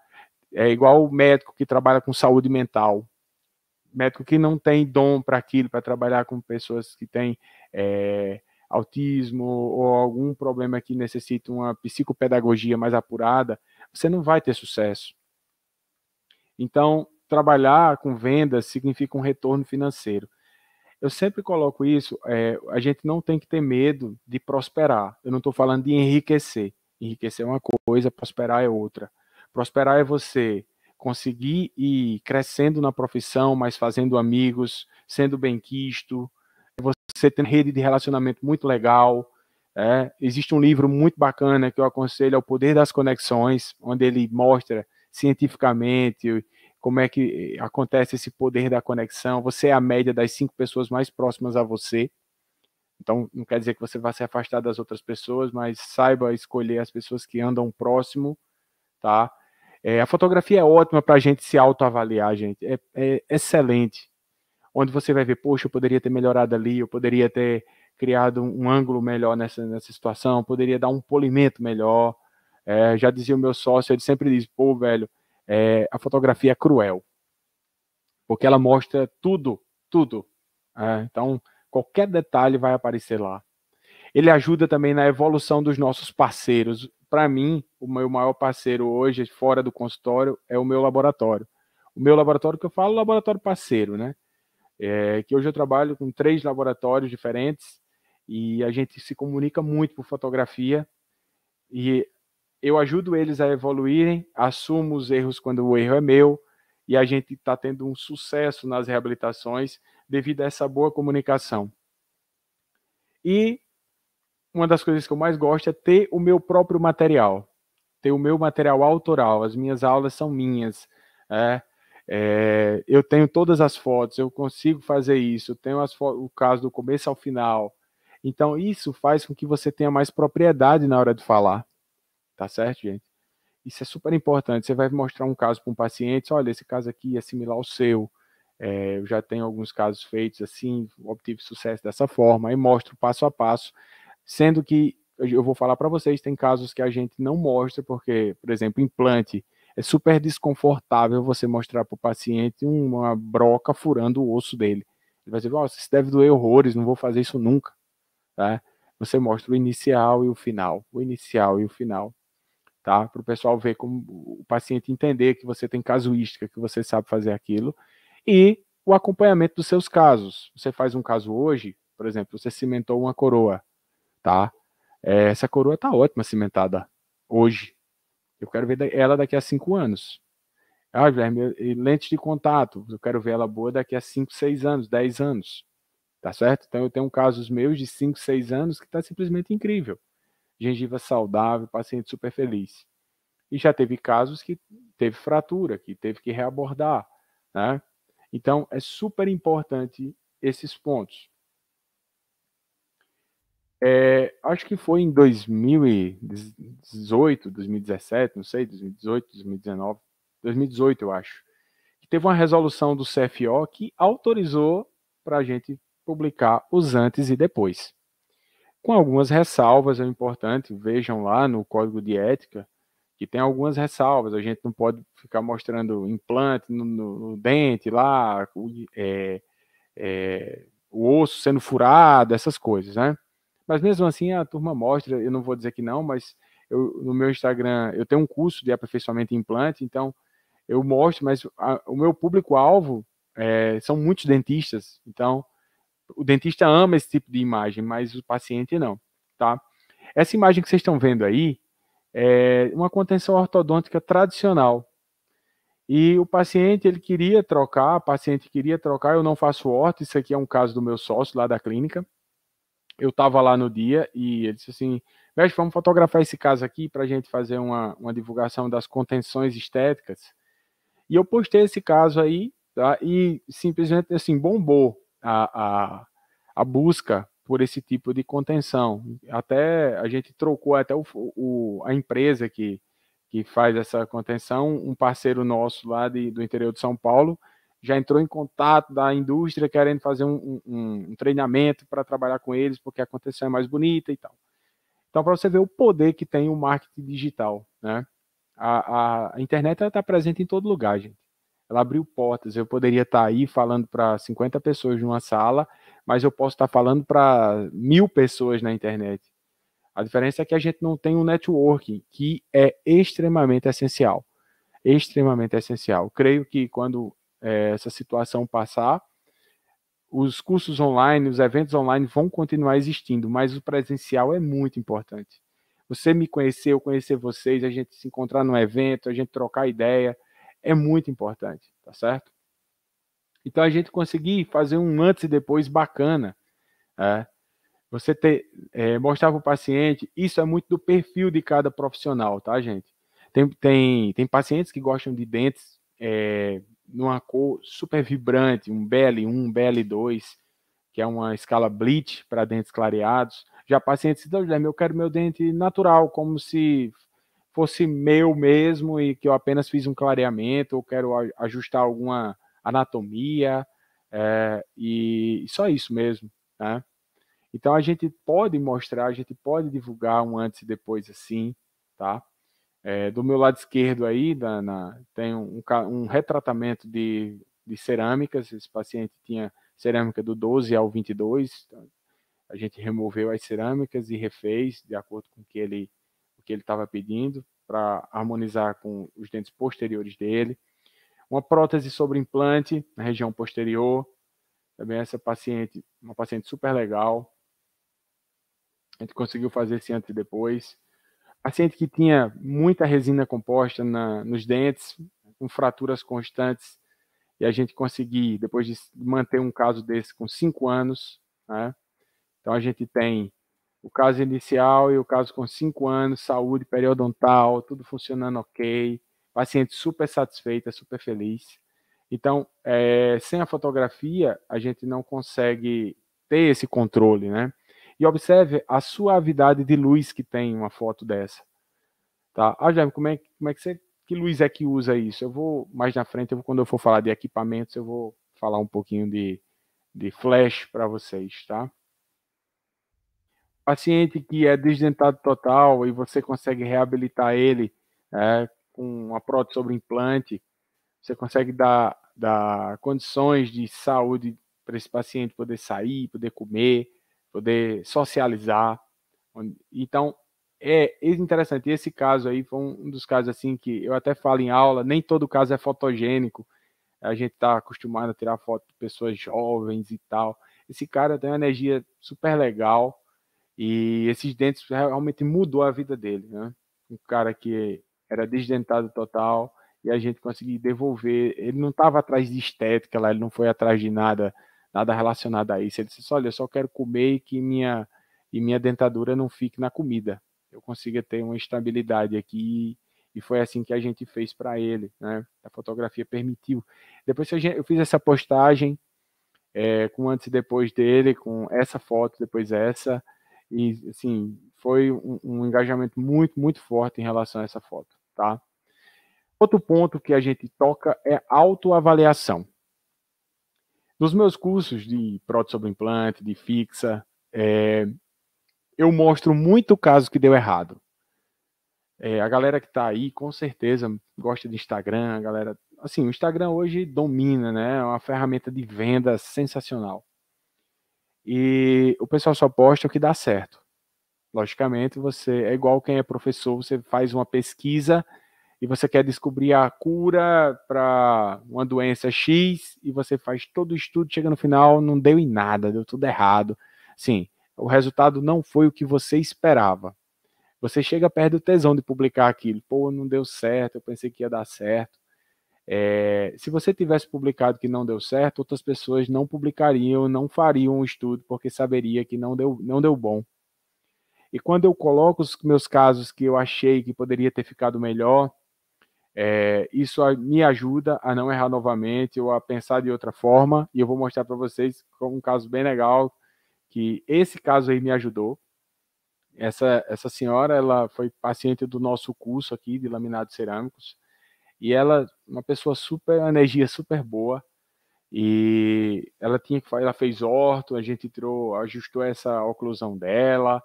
É igual o médico que trabalha com saúde mental. Médico que não tem dom para aquilo, para trabalhar com pessoas que têm é, autismo ou algum problema que necessita uma psicopedagogia mais apurada, você não vai ter sucesso. Então, trabalhar com vendas significa um retorno financeiro. Eu sempre coloco isso, é, a gente não tem que ter medo de prosperar. Eu não estou falando de enriquecer. Enriquecer é uma coisa, prosperar é outra. Prosperar é você conseguir ir crescendo na profissão, mas fazendo amigos, sendo bem-quisto, é você tem rede de relacionamento muito legal. É. Existe um livro muito bacana que eu aconselho, é O Poder das Conexões, onde ele mostra cientificamente como é que eh, acontece esse poder da conexão. Você é a média das cinco pessoas mais próximas a você. Então, não quer dizer que você vá se afastar das outras pessoas, mas saiba escolher as pessoas que andam próximo, tá? É, a fotografia é ótima para a gente se autoavaliar, gente. É, é, excelente. Onde você vai ver, poxa, eu poderia ter melhorado ali, eu poderia ter criado um ângulo melhor nessa, nessa situação, poderia dar um polimento melhor. É, já dizia o meu sócio, ele sempre diz, pô, velho, é, a fotografia é cruel. Porque ela mostra tudo, tudo. É, então, qualquer detalhe vai aparecer lá. Ele ajuda também na evolução dos nossos parceiros para mim, o meu maior parceiro hoje, fora do consultório, é o meu laboratório. O meu laboratório que eu falo, é laboratório parceiro, né? É, que hoje eu trabalho com três laboratórios diferentes e a gente se comunica muito por fotografia e eu ajudo eles a evoluírem, assumo os erros quando o erro é meu e a gente está tendo um sucesso nas reabilitações devido a essa boa comunicação. E uma das coisas que eu mais gosto é ter o meu próprio material, ter o meu material autoral. As minhas aulas são minhas. É, é, eu tenho todas as fotos, eu consigo fazer isso. Eu tenho o caso do começo ao final. Então, isso faz com que você tenha mais propriedade na hora de falar. Tá certo, gente? Isso é super importante. Você vai mostrar um caso para um paciente: olha, esse caso aqui é similar ao seu. É, eu já tenho alguns casos feitos assim, obtive sucesso dessa forma, aí mostro passo a passo sendo que eu vou falar para vocês, tem casos que a gente não mostra, porque, por exemplo, implante, é super desconfortável você mostrar para o paciente uma broca furando o osso dele. Ele vai dizer, nossa, isso deve doer horrores, não vou fazer isso nunca. Tá? Você mostra o inicial e o final, o inicial e o final, tá? Para o pessoal ver como o paciente entender que você tem casuística, que você sabe fazer aquilo, e o acompanhamento dos seus casos. Você faz um caso hoje, por exemplo, você cimentou uma coroa tá? É, essa coroa tá ótima cimentada hoje. Eu quero ver ela daqui a cinco anos. Ah, Guilherme, lente de contato, eu quero ver ela boa daqui a 5, 6 anos, 10 anos. Tá certo? Então eu tenho casos meus de 5, 6 anos que tá simplesmente incrível. Gengiva saudável, paciente super feliz. E já teve casos que teve fratura, que teve que reabordar, né? Então é super importante esses pontos. É, acho que foi em 2018, 2017, não sei, 2018, 2019, 2018 eu acho, que teve uma resolução do CFO que autorizou para a gente publicar os antes e depois. Com algumas ressalvas, é importante, vejam lá no código de ética, que tem algumas ressalvas, a gente não pode ficar mostrando implante no, no, no dente lá, é, é, o osso sendo furado, essas coisas, né? Mas mesmo assim, a turma mostra, eu não vou dizer que não, mas eu, no meu Instagram eu tenho um curso de aperfeiçoamento em implante, então eu mostro, mas a, o meu público-alvo é, são muitos dentistas, então o dentista ama esse tipo de imagem, mas o paciente não, tá? Essa imagem que vocês estão vendo aí é uma contenção ortodôntica tradicional. E o paciente, ele queria trocar, a paciente queria trocar, eu não faço orto, isso aqui é um caso do meu sócio lá da clínica, eu estava lá no dia e ele disse assim: Mestre, vamos fotografar esse caso aqui para a gente fazer uma, uma divulgação das contenções estéticas. E eu postei esse caso aí, tá? E simplesmente assim, bombou a, a, a busca por esse tipo de contenção. Até a gente trocou até o, o, a empresa que, que faz essa contenção, um parceiro nosso lá de, do interior de São Paulo, já entrou em contato da indústria querendo fazer um, um, um treinamento para trabalhar com eles, porque a contenção é mais bonita e tal. Então, para você ver o poder que tem o marketing digital, né? A, a, internet está presente em todo lugar, gente. Ela abriu portas. Eu poderia estar tá aí falando para 50 pessoas numa sala, mas eu posso estar tá falando para mil pessoas na internet. A diferença é que a gente não tem um networking, que é extremamente essencial. Extremamente essencial. Creio que quando é, essa situação passar. Os cursos online, os eventos online vão continuar existindo, mas o presencial é muito importante. Você me conhecer, eu conhecer vocês, a gente se encontrar num evento, a gente trocar ideia, é muito importante, tá certo? Então a gente conseguir fazer um antes e depois bacana. É. Você ter, é, mostrar para o paciente, isso é muito do perfil de cada profissional, tá, gente? Tem, tem, tem pacientes que gostam de dentes é, numa cor super vibrante, um BL1, um BL2, que é uma escala bleach para dentes clareados. Já pacientes dizem, Guilherme, eu quero meu dente natural, como se fosse meu mesmo e que eu apenas fiz um clareamento, ou quero ajustar alguma anatomia, é, e só isso mesmo, né? Então a gente pode mostrar, a gente pode divulgar um antes e depois assim, tá? É, do meu lado esquerdo aí, da, na, tem um, um retratamento de, de cerâmicas. Esse paciente tinha cerâmica do 12 ao 22. Então, a gente removeu as cerâmicas e refez de acordo com o que ele o que ele estava pedindo para harmonizar com os dentes posteriores dele. Uma prótese sobre implante na região posterior. Também essa paciente, uma paciente super legal. A gente conseguiu fazer esse antes e depois. Paciente que tinha muita resina composta na, nos dentes, com fraturas constantes, e a gente conseguir, depois de manter um caso desse com cinco anos, né? Então a gente tem o caso inicial e o caso com cinco anos, saúde periodontal, tudo funcionando ok, paciente super satisfeita, super feliz. Então, é, sem a fotografia, a gente não consegue ter esse controle, né? E observe a suavidade de luz que tem uma foto dessa. Tá? Ah, Jaime, como é, como é que você. Que luz é que usa isso? Eu vou mais na frente, eu quando eu for falar de equipamentos, eu vou falar um pouquinho de, de flash para vocês, tá? Paciente que é desdentado total e você consegue reabilitar ele é, com uma prótese sobre implante, você consegue dar, dar condições de saúde para esse paciente poder sair, poder comer, poder socializar. Então, é interessante. Esse caso aí foi um dos casos assim que eu até falo em aula, nem todo caso é fotogênico. A gente está acostumado a tirar foto de pessoas jovens e tal. Esse cara tem uma energia super legal e esses dentes realmente mudou a vida dele, né? Um cara que era desdentado total e a gente conseguiu devolver. Ele não estava atrás de estética ele não foi atrás de nada nada relacionado a isso. Ele disse: Olha, eu só quero comer e que minha, e minha dentadura não fique na comida. Eu consiga ter uma estabilidade aqui. E foi assim que a gente fez para ele, né? A fotografia permitiu. Depois gente, eu fiz essa postagem é, com antes e depois dele, com essa foto, depois essa. E, assim, foi um, um engajamento muito, muito forte em relação a essa foto, tá? Outro ponto que a gente toca é autoavaliação. Nos meus cursos de prótese sobre implante, de fixa, é, eu mostro muito caso que deu errado. É, a galera que está aí, com certeza, gosta de Instagram, a galera... Assim, o Instagram hoje domina, né? É uma ferramenta de venda sensacional. E o pessoal só posta o que dá certo. Logicamente, você é igual quem é professor, você faz uma pesquisa e você quer descobrir a cura para uma doença X e você faz todo o estudo, chega no final, não deu em nada, deu tudo errado. Sim, o resultado não foi o que você esperava. Você chega perto do tesão de publicar aquilo. Pô, não deu certo, eu pensei que ia dar certo. É, se você tivesse publicado que não deu certo, outras pessoas não publicariam, não fariam o um estudo, porque saberia que não deu, não deu bom. E quando eu coloco os meus casos que eu achei que poderia ter ficado melhor, é, isso me ajuda a não errar novamente ou a pensar de outra forma. E eu vou mostrar para vocês um caso bem legal que esse caso aí me ajudou. Essa, essa senhora, ela foi paciente do nosso curso aqui de laminados cerâmicos e ela, uma pessoa super, energia super boa e ela tinha que ela fez orto, a gente tirou, ajustou essa oclusão dela,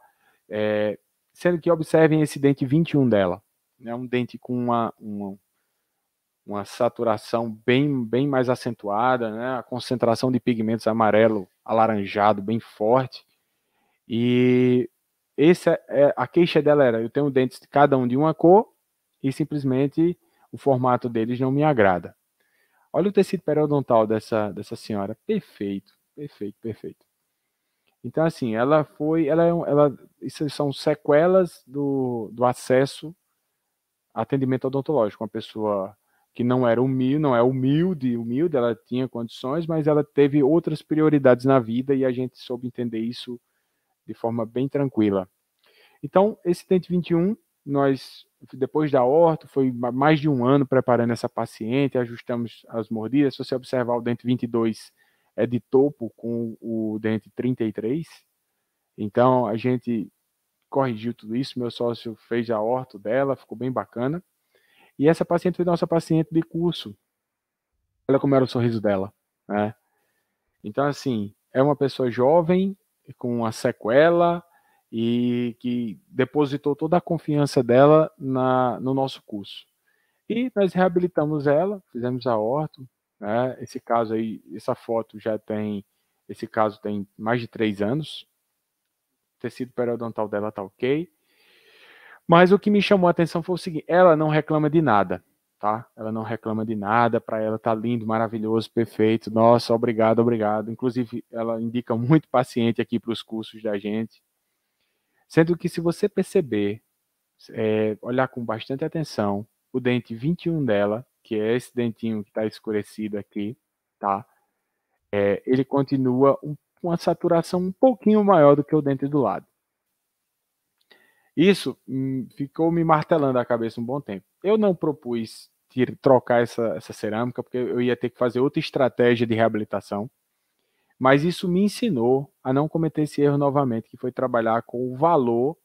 é, sendo que observem esse dente 21 dela, né, um dente com uma, uma uma saturação bem, bem mais acentuada, né? a concentração de pigmentos amarelo alaranjado bem forte. E esse é, é, a queixa dela era: eu tenho dentes de cada um de uma cor e simplesmente o formato deles não me agrada. Olha o tecido periodontal dessa, dessa senhora, perfeito, perfeito, perfeito. Então, assim, ela foi, ela, é ela isso são sequelas do, do acesso a atendimento odontológico. Uma pessoa que não era humilde, não é humilde, humilde, ela tinha condições, mas ela teve outras prioridades na vida e a gente soube entender isso de forma bem tranquila. Então, esse Tente 21, nós, depois da horta, foi mais de um ano preparando essa paciente, ajustamos as mordidas. Se você observar, o dente 22 é de topo com o dente 33. Então, a gente corrigiu tudo isso. Meu sócio fez a horta dela, ficou bem bacana. E essa paciente foi nossa paciente de curso. Olha como era o sorriso dela, né? Então, assim, é uma pessoa jovem, com uma sequela, e que depositou toda a confiança dela na, no nosso curso. E nós reabilitamos ela, fizemos a horta né? Esse caso aí, essa foto já tem, esse caso tem mais de três anos. O tecido periodontal dela tá ok. Mas o que me chamou a atenção foi o seguinte: ela não reclama de nada, tá? Ela não reclama de nada, para ela tá lindo, maravilhoso, perfeito. Nossa, obrigado, obrigado. Inclusive, ela indica muito paciente aqui para os cursos da gente. Sendo que se você perceber, é, olhar com bastante atenção, o dente 21 dela, que é esse dentinho que está escurecido aqui, tá? É, ele continua um, uma saturação um pouquinho maior do que o dente do lado. Isso hum, ficou me martelando a cabeça um bom tempo. Eu não propus trocar essa, essa cerâmica, porque eu ia ter que fazer outra estratégia de reabilitação. Mas isso me ensinou a não cometer esse erro novamente, que foi trabalhar com o valor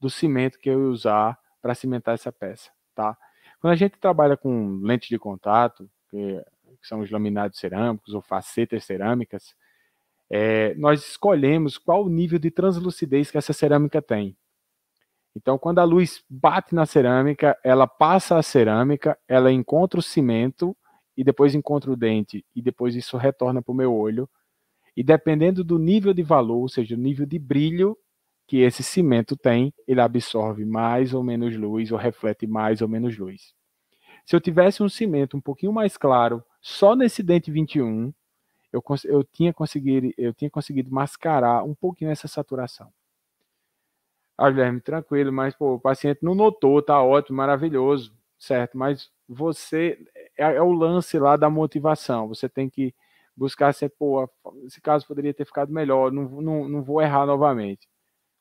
do cimento que eu ia usar para cimentar essa peça, tá? Quando a gente trabalha com lentes de contato, que são os laminados cerâmicos ou facetas cerâmicas, é, nós escolhemos qual o nível de translucidez que essa cerâmica tem. Então, quando a luz bate na cerâmica, ela passa a cerâmica, ela encontra o cimento e depois encontra o dente e depois isso retorna para o meu olho. E dependendo do nível de valor, ou seja, o nível de brilho que esse cimento tem, ele absorve mais ou menos luz ou reflete mais ou menos luz. Se eu tivesse um cimento um pouquinho mais claro, só nesse dente 21, eu, eu, tinha, conseguido, eu tinha conseguido mascarar um pouquinho essa saturação. Ah, Guilherme, tranquilo, mas pô, o paciente não notou, tá ótimo, maravilhoso, certo? Mas você é, é o lance lá da motivação. Você tem que buscar ser, pô, esse caso poderia ter ficado melhor, não, não, não vou errar novamente,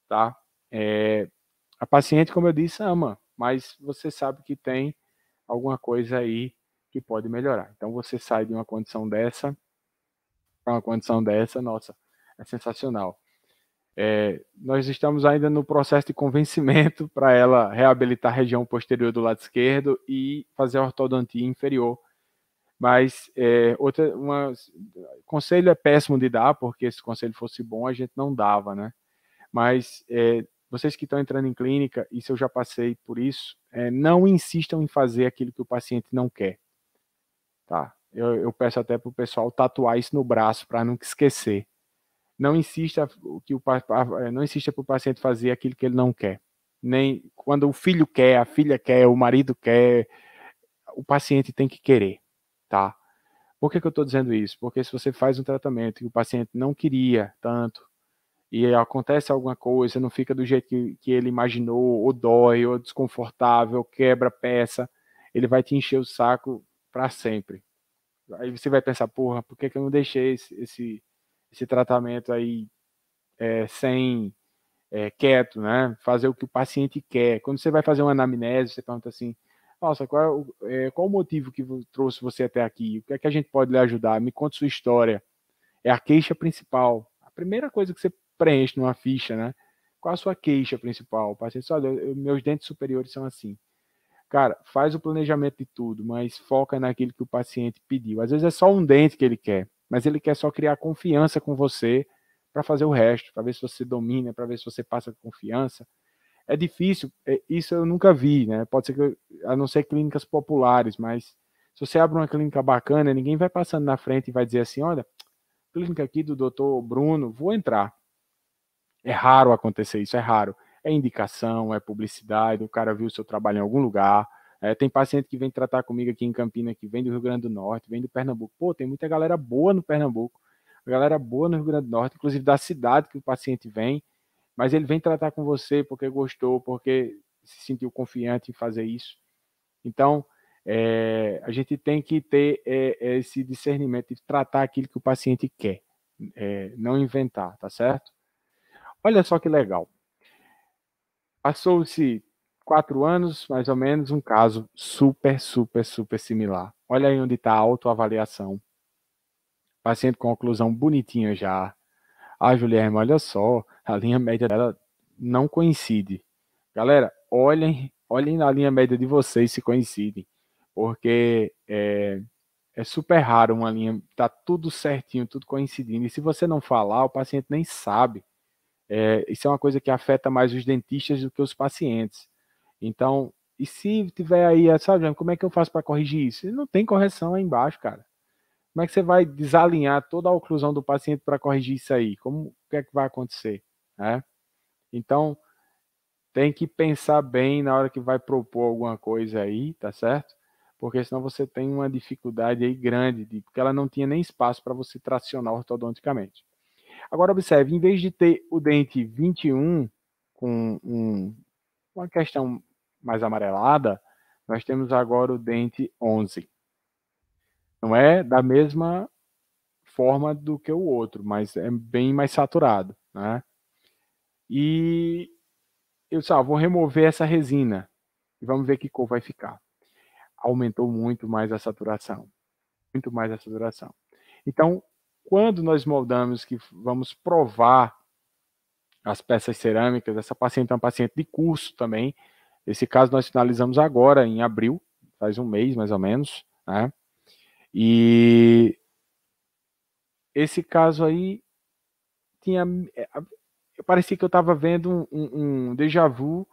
tá? É, a paciente, como eu disse, ama, mas você sabe que tem alguma coisa aí que pode melhorar. Então você sai de uma condição dessa para uma condição dessa, nossa, é sensacional. É, nós estamos ainda no processo de convencimento para ela reabilitar a região posterior do lado esquerdo e fazer a ortodontia inferior. Mas é, outra, uma, conselho é péssimo de dar, porque se o conselho fosse bom, a gente não dava, né? Mas é, vocês que estão entrando em clínica, e isso eu já passei por isso, é, não insistam em fazer aquilo que o paciente não quer. Tá? Eu, eu peço até para o pessoal tatuar isso no braço para nunca esquecer não insista que o eh, não insista para o paciente fazer aquilo que ele não quer. Nem quando o filho quer, a filha quer, o marido quer, o paciente tem que querer, tá? Por que, que eu estou dizendo isso? Porque se você faz um tratamento que o paciente não queria tanto e acontece alguma coisa, não fica do jeito que, que ele imaginou, ou dói, ou é desconfortável, ou quebra peça, ele vai te encher o saco para sempre. Aí você vai pensar, porra, por que, que eu não deixei esse, esse esse tratamento aí é, sem é, quieto, né? Fazer o que o paciente quer. Quando você vai fazer uma anamnese, você pergunta assim: Nossa, qual, é, é qual o motivo que trouxe você até aqui? O que é que a gente pode lhe ajudar? Me conta sua história. É a queixa principal. A primeira coisa que você preenche numa ficha, né? Qual a sua queixa principal? O paciente diz: Olha, meus dentes superiores são assim. Cara, faz o planejamento de tudo, mas foca naquilo que o paciente pediu. Às vezes é só um dente que ele quer mas ele quer só criar confiança com você para fazer o resto, para ver se você domina, para ver se você passa confiança. É difícil, é, isso eu nunca vi, né? Pode ser que, a não ser clínicas populares, mas se você abre uma clínica bacana, ninguém vai passando na frente e vai dizer assim: olha, clínica aqui do doutor Bruno, vou entrar. É raro acontecer isso, é raro. É indicação, é publicidade, o cara viu o seu trabalho em algum lugar, é, tem paciente que vem tratar comigo aqui em Campina, que vem do Rio Grande do Norte, vem do Pernambuco. Pô, tem muita galera boa no Pernambuco, galera boa no Rio Grande do Norte, inclusive da cidade que o paciente vem, mas ele vem tratar com você porque gostou, porque se sentiu confiante em fazer isso. Então, é, a gente tem que ter é, é esse discernimento de tratar aquilo que o paciente quer, é, não inventar, tá certo? Olha só que legal. Passou-se quatro anos, mais ou menos, um caso super, super, super similar. Olha aí onde está a autoavaliação. Paciente com oclusão bonitinha já. A Juliana, olha só, a linha média dela não coincide. Galera, olhem, olhem na linha média de vocês se coincidem, porque é, é super raro uma linha, tá tudo certinho, tudo coincidindo. E se você não falar, o paciente nem sabe. É, isso é uma coisa que afeta mais os dentistas do que os pacientes. Então, e se tiver aí, eh, sabe, como é que eu faço para corrigir isso? Não tem correção aí embaixo, cara. Como é que você vai desalinhar toda a oclusão do paciente para corrigir isso aí? Como o que é que vai acontecer? Né? Então, tem que pensar bem na hora que vai propor alguma coisa aí, tá certo? Porque senão você tem uma dificuldade aí grande, de, porque ela não tinha nem espaço para você tracionar ortodonticamente. Agora observe, em vez de ter o dente 21 com um, uma questão mais amarelada, nós temos agora o dente 11. Não é da mesma forma do que o outro, mas é bem mais saturado, né? E eu só ah, vou remover essa resina e vamos ver que cor vai ficar. Aumentou muito mais a saturação, muito mais a saturação. Então, quando nós moldamos que vamos provar as peças cerâmicas, essa paciente é uma paciente de curso também, esse caso nós finalizamos agora, em abril, faz um mês mais ou menos, né? E esse caso aí tinha. É, parecia que eu estava vendo um, um déjà vu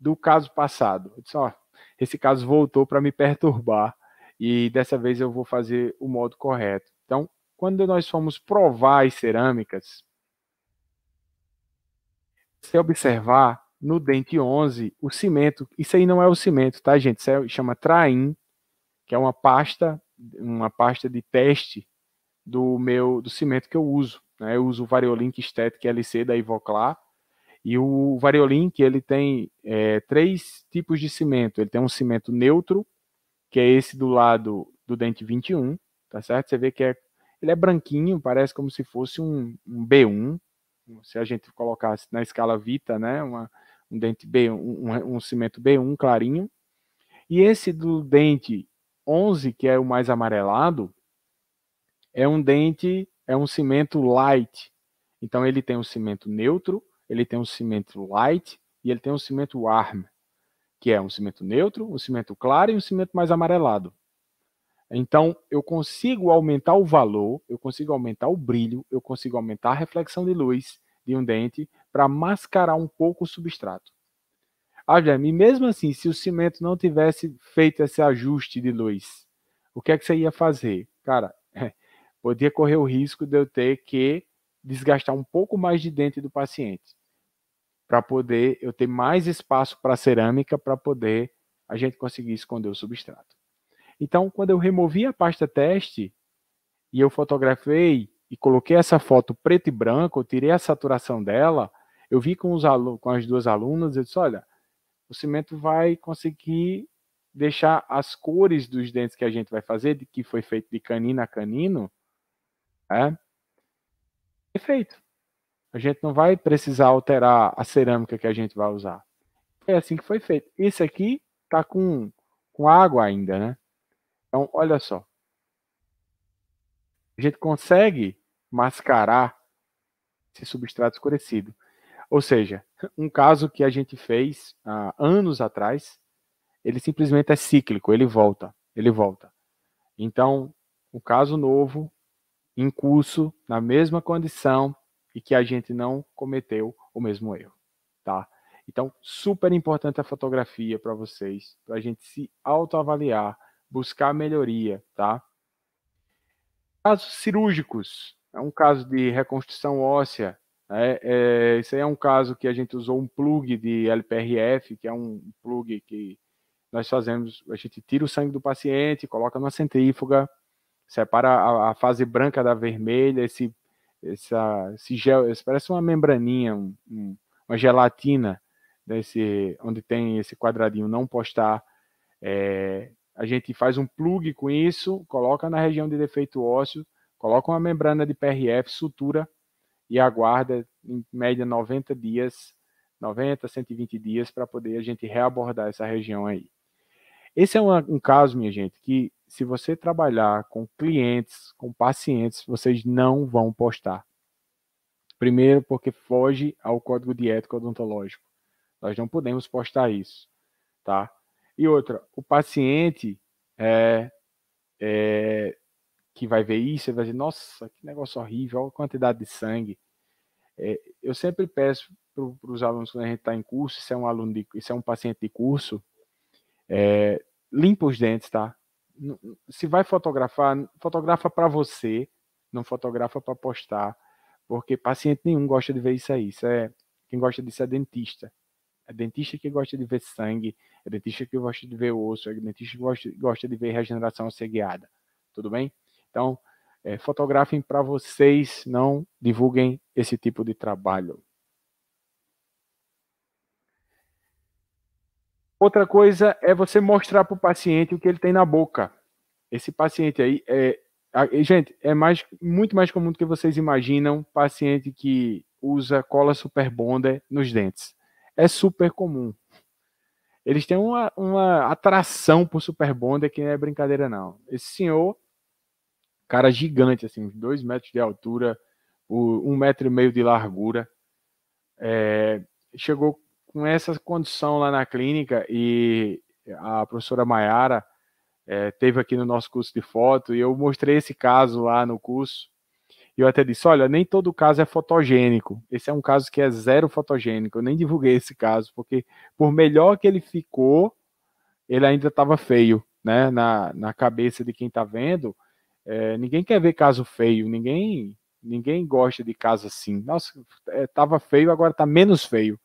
do caso passado. Eu disse, ó, esse caso voltou para me perturbar e dessa vez eu vou fazer o modo correto. Então, quando nós fomos provar as cerâmicas, se observar no dente 11 o cimento. Isso aí não é o cimento, tá, gente? Isso é, chama traim, que é uma pasta, uma pasta de teste do meu do cimento que eu uso. Né? Eu uso o Variolink Estética LC da Ivoclar. E o Variolink, ele tem é, três tipos de cimento. Ele tem um cimento neutro, que é esse do lado do dente 21, tá certo? Você vê que é, ele é branquinho, parece como se fosse um, um B1, se a gente colocasse na escala Vita, né? Uma, um dente B1, um, um cimento B1 clarinho. E esse do dente 11, que é o mais amarelado, é um dente, é um cimento light. Então ele tem um cimento neutro, ele tem um cimento light e ele tem um cimento warm, que é um cimento neutro, um cimento claro e um cimento mais amarelado. Então eu consigo aumentar o valor, eu consigo aumentar o brilho, eu consigo aumentar a reflexão de luz de um dente para mascarar um pouco o substrato. Ah, Guilherme, e mesmo assim, se o cimento não tivesse feito esse ajuste de luz, o que é que você ia fazer? Cara, é, podia correr o risco de eu ter que desgastar um pouco mais de dente do paciente, para poder eu ter mais espaço para cerâmica, para poder a gente conseguir esconder o substrato. Então, quando eu removi a pasta teste e eu fotografei e coloquei essa foto preto e branco, tirei a saturação dela, eu vi com, os com as duas alunas, eu disse, olha, o cimento vai conseguir deixar as cores dos dentes que a gente vai fazer, de, que foi feito de canino a canino, é perfeito. A gente não vai precisar alterar a cerâmica que a gente vai usar. É assim que foi feito. Esse aqui tá com, com água ainda, né? Então, olha só. A gente consegue mascarar esse substrato escurecido. Ou seja, um caso que a gente fez há anos atrás, ele simplesmente é cíclico, ele volta, ele volta. Então, o um caso novo, em curso, na mesma condição e que a gente não cometeu o mesmo erro, tá? Então, super importante a fotografia para vocês, para a gente se autoavaliar, buscar melhoria, tá? Casos cirúrgicos, é um caso de reconstrução óssea, né? É, é, esse aí é um caso que a gente usou um plug de LPRF, que é um plug que nós fazemos, a gente tira o sangue do paciente, coloca numa centrífuga, separa a, a fase branca da vermelha, esse, essa, esse gel, esse parece uma membraninha, um, um, uma gelatina, desse, onde tem esse quadradinho não postar, é, a gente faz um plug com isso, coloca na região de defeito ósseo, coloca uma membrana de PRF, sutura, e aguarda em média 90 dias, 90, 120 dias para poder a gente reabordar essa região aí. Esse é um, um caso, minha gente, que se você trabalhar com clientes, com pacientes, vocês não vão postar. Primeiro, porque foge ao código de ética odontológico. Nós não podemos postar isso, tá? E outra, o paciente é, é, que vai ver isso, vai dizer, nossa, que negócio horrível, olha a quantidade de sangue. É, eu sempre peço para os alunos quando a gente está em curso, se é um aluno de, se é um paciente de curso, é, limpa os dentes, tá? Se vai fotografar, fotografa para você, não fotografa para postar, porque paciente nenhum gosta de ver isso aí. Isso é quem gosta disso é dentista. É dentista que gosta de ver sangue, é dentista que gosta de ver osso, é dentista que gosta, gosta de ver regeneração cegueada. Tudo bem? Então, é, fotografem para vocês, não divulguem esse tipo de trabalho. Outra coisa é você mostrar para o paciente o que ele tem na boca. Esse paciente aí é. Gente, é mais, muito mais comum do que vocês imaginam paciente que usa cola super bonder nos dentes. É super comum. Eles têm uma, uma atração por super bonder que não é brincadeira, não. Esse senhor cara gigante, assim, dois metros de altura, um metro e meio de largura. É, chegou com essa condição lá na clínica e a professora Maiara é, teve aqui no nosso curso de foto e eu mostrei esse caso lá no curso. E eu até disse: olha, nem todo caso é fotogênico. Esse é um caso que é zero fotogênico. Eu nem divulguei esse caso, porque por melhor que ele ficou, ele ainda estava feio, né? Na, na cabeça de quem está vendo, é, ninguém quer ver caso feio, ninguém ninguém gosta de caso assim. Nossa, estava é, feio, agora está menos feio.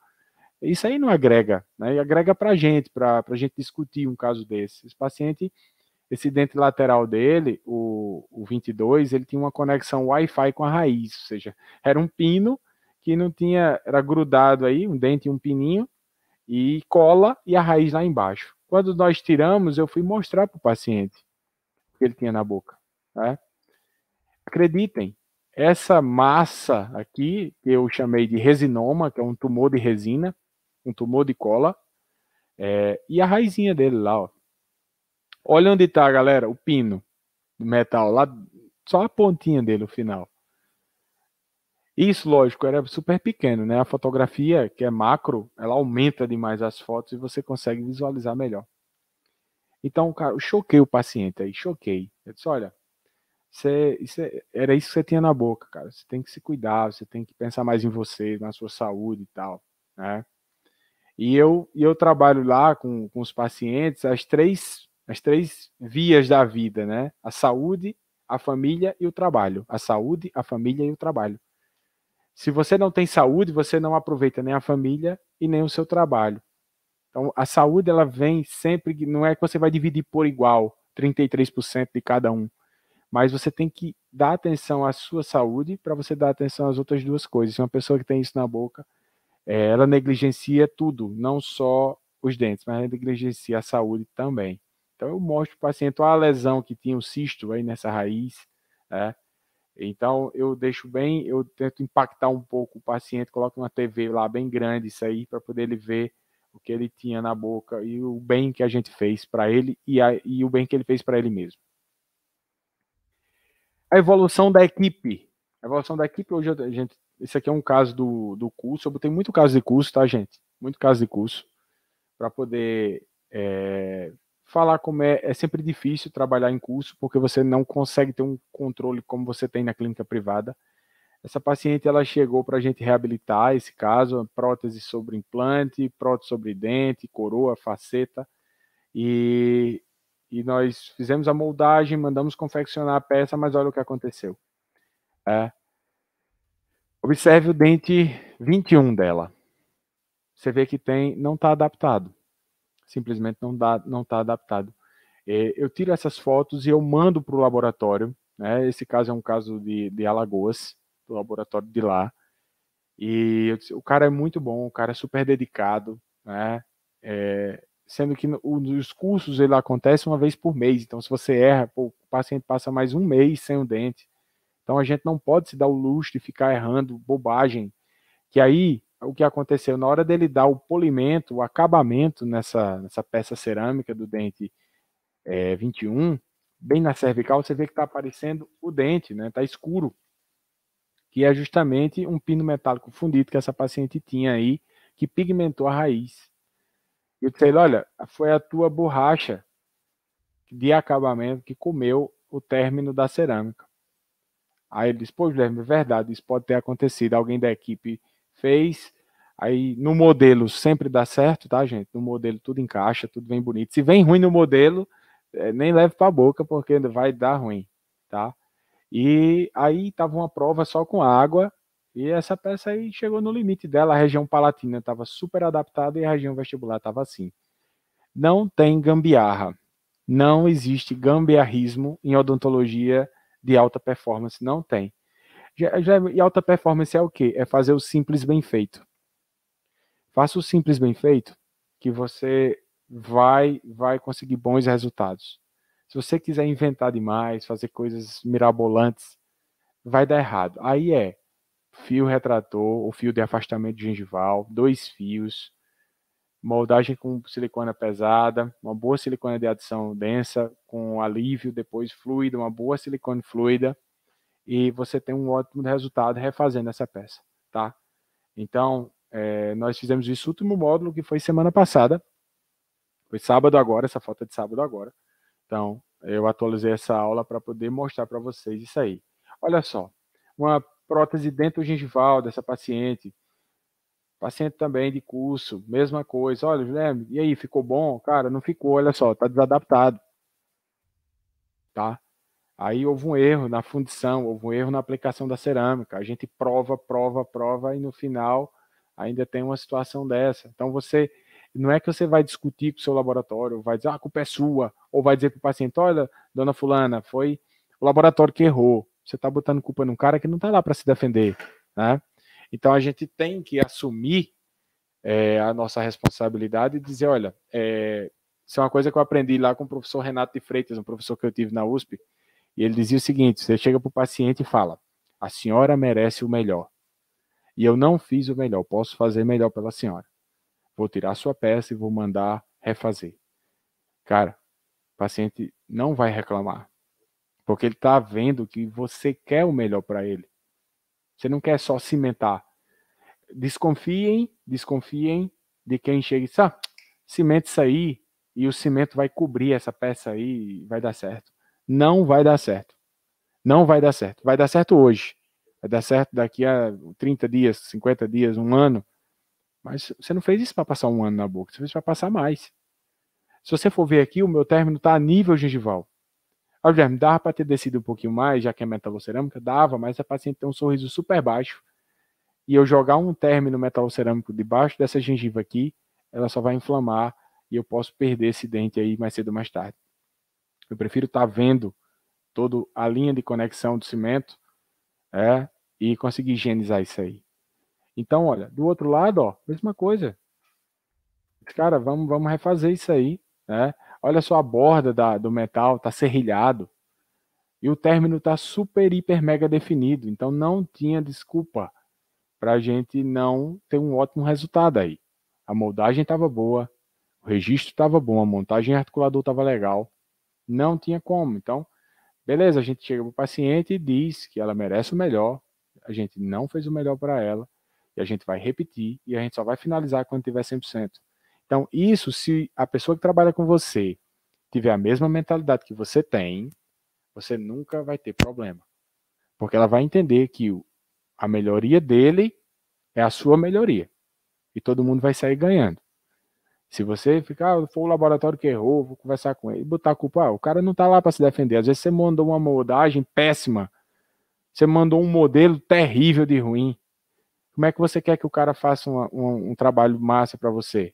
Isso aí não agrega, né? E agrega para a gente, para a gente discutir um caso desse. Esse paciente, esse dente lateral dele, o, o 22, ele tinha uma conexão Wi-Fi com a raiz, ou seja, era um pino que não tinha, era grudado aí, um dente e um pininho, e cola e a raiz lá embaixo. Quando nós tiramos, eu fui mostrar para o paciente o que ele tinha na boca. Né? Acreditem, essa massa aqui, que eu chamei de resinoma, que é um tumor de resina, um tumor de cola, é, e a raizinha dele lá, ó. Olha onde está, galera, o pino de metal, lá, só a pontinha dele, o final. Isso, lógico, era super pequeno, né? A fotografia, que é macro, ela aumenta demais as fotos e você consegue visualizar melhor. Então, cara, eu choquei o paciente aí, choquei. Eu disse, olha, isso é, era isso que você tinha na boca, cara. Você tem que se cuidar, você tem que pensar mais em você, na sua saúde e tal, né? E eu, e eu trabalho lá com, com os pacientes as três, as três vias da vida, né? A saúde, a família e o trabalho. A saúde, a família e o trabalho. Se você não tem saúde, você não aproveita nem a família e nem o seu trabalho. Então, a saúde, ela vem sempre, não é que você vai dividir por igual 33% de cada um mas você tem que dar atenção à sua saúde para você dar atenção às outras duas coisas. Se uma pessoa que tem isso na boca, é, ela negligencia tudo, não só os dentes, mas ela negligencia a saúde também. Então eu mostro para o paciente a lesão que tinha um cisto aí nessa raiz, né? Então eu deixo bem, eu tento impactar um pouco o paciente, coloco uma TV lá bem grande, isso aí, para poder ele ver o que ele tinha na boca e o bem que a gente fez para ele e, a, e o bem que ele fez para ele mesmo a evolução da equipe. A evolução da equipe hoje, gente, esse aqui é um caso do, do curso. Eu botei muito caso de curso, tá, gente? Muito caso de curso. Para poder é, falar como é. É sempre difícil trabalhar em curso, porque você não consegue ter um controle como você tem na clínica privada. Essa paciente ela chegou para a gente reabilitar esse caso, prótese sobre implante, prótese sobre dente, coroa, faceta. E e nós fizemos a moldagem, mandamos confeccionar a peça, mas olha o que aconteceu. É. Observe o dente 21 dela. Você vê que tem, não está adaptado. Simplesmente não está não tá adaptado. É, eu tiro essas fotos e eu mando para o laboratório. Né? Esse caso é um caso de, de Alagoas, do laboratório de lá. E disse, o cara é muito bom, o cara é super dedicado, né? É, sendo que os cursos ele acontece uma vez por mês. Então, se você erra, pô, o paciente passa mais um mês sem o dente. Então, a gente não pode se dar o luxo de ficar errando bobagem. Que aí, o que aconteceu na hora dele dar o polimento, o acabamento nessa, nessa peça cerâmica do dente é, 21, bem na cervical, você vê que está aparecendo o dente, né? Está escuro. Que é justamente um pino metálico fundido que essa paciente tinha aí, que pigmentou a raiz. Eu disse ele, olha, foi a tua borracha de acabamento que comeu o término da cerâmica. Aí ele disse, pô, Guilherme, é verdade, isso pode ter acontecido. Alguém da equipe fez. Aí no modelo sempre dá certo, tá, gente? No modelo tudo encaixa, tudo vem bonito. Se vem ruim no modelo, é, nem leve para a boca, porque ainda vai dar ruim, tá? E aí tava uma prova só com água e essa peça aí chegou no limite dela, a região palatina estava super adaptada e a região vestibular estava assim. Não tem gambiarra. Não existe gambiarrismo em odontologia de alta performance, não tem. Já, já, e alta performance é o quê? É fazer o simples bem feito. Faça o simples bem feito que você vai vai conseguir bons resultados. Se você quiser inventar demais, fazer coisas mirabolantes, vai dar errado. Aí é fio retrator, o fio de afastamento de gengival, dois fios, moldagem com silicona pesada, uma boa silicona de adição densa, com alívio, depois fluido, uma boa silicone fluida, e você tem um ótimo resultado refazendo essa peça, tá? Então, é, nós fizemos isso último módulo, que foi semana passada, foi sábado agora, essa foto é de sábado agora, então eu atualizei essa aula para poder mostrar para vocês isso aí. Olha só, uma prótese dentogengival dessa paciente. Paciente também de curso, mesma coisa. Olha, Guilherme, e aí, ficou bom? Cara, não ficou, olha só, tá desadaptado. Tá? Aí houve um erro na fundição, houve um erro na aplicação da cerâmica. A gente prova, prova, prova e no final ainda tem uma situação dessa. Então você não é que você vai discutir com o seu laboratório, vai dizer ah, a culpa é sua, ou vai dizer para o paciente, olha, dona fulana, foi o laboratório que errou você está botando culpa num cara que não está lá para se defender, né? Então a gente tem que assumir é, a nossa responsabilidade e dizer, olha, é, isso é uma coisa que eu aprendi lá com o professor Renato de Freitas, um professor que eu tive na USP, e ele dizia o seguinte: você chega para o paciente e fala, a senhora merece o melhor. E eu não fiz o melhor, posso fazer melhor pela senhora. Vou tirar sua peça e vou mandar refazer. Cara, o paciente não vai reclamar. Porque ele está vendo que você quer o melhor para ele. Você não quer só cimentar. Desconfiem, desconfiem de quem chega e diz, ah, cimenta isso aí e o cimento vai cobrir essa peça aí e vai dar certo. Não vai dar certo. Não vai dar certo. Vai dar certo hoje. Vai dar certo daqui a 30 dias, 50 dias, um ano. Mas você não fez isso para passar um ano na boca. Você fez para passar mais. Se você for ver aqui, o meu término está a nível gengival. Olha, Guilherme, dava para ter descido um pouquinho mais, já que é metalocerâmica? Dava, mas a paciente tem um sorriso super baixo. E eu jogar um término metalocerâmico debaixo dessa gengiva aqui, ela só vai inflamar e eu posso perder esse dente aí mais cedo ou mais tarde. Eu prefiro estar tá vendo toda a linha de conexão do cimento é, e conseguir higienizar isso aí. Então, olha, do outro lado, ó, mesma coisa. Cara, vamos, vamos refazer isso aí, né? Olha só a borda da, do metal, tá serrilhado. E o término tá super, hiper, mega definido. Então não tinha desculpa para a gente não ter um ótimo resultado aí. A moldagem estava boa, o registro estava bom, a montagem articulador estava legal. Não tinha como. Então, beleza, a gente chega para o paciente e diz que ela merece o melhor. A gente não fez o melhor para ela. E a gente vai repetir e a gente só vai finalizar quando tiver 100%. Então, isso, se a pessoa que trabalha com você tiver a mesma mentalidade que você tem, você nunca vai ter problema. Porque ela vai entender que a melhoria dele é a sua melhoria. E todo mundo vai sair ganhando. Se você ficar, ah, foi o laboratório que errou, vou conversar com ele, botar a culpa, ah, o cara não tá lá para se defender. Às vezes você mandou uma moldagem péssima, você mandou um modelo terrível de ruim. Como é que você quer que o cara faça uma, um, um trabalho massa para você?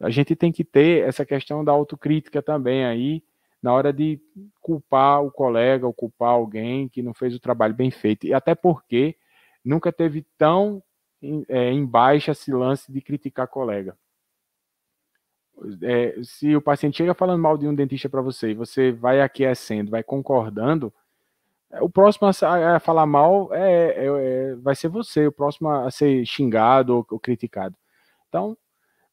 a gente tem que ter essa questão da autocrítica também aí, na hora de culpar o colega ou culpar alguém que não fez o trabalho bem feito. E até porque nunca teve tão em, é, em baixa esse lance de criticar colega. É, se o paciente chega falando mal de um dentista para você e você vai aquecendo, vai concordando, é, o próximo a, falar mal é, é, é, vai ser você, o próximo a ser xingado ou, ou criticado. Então,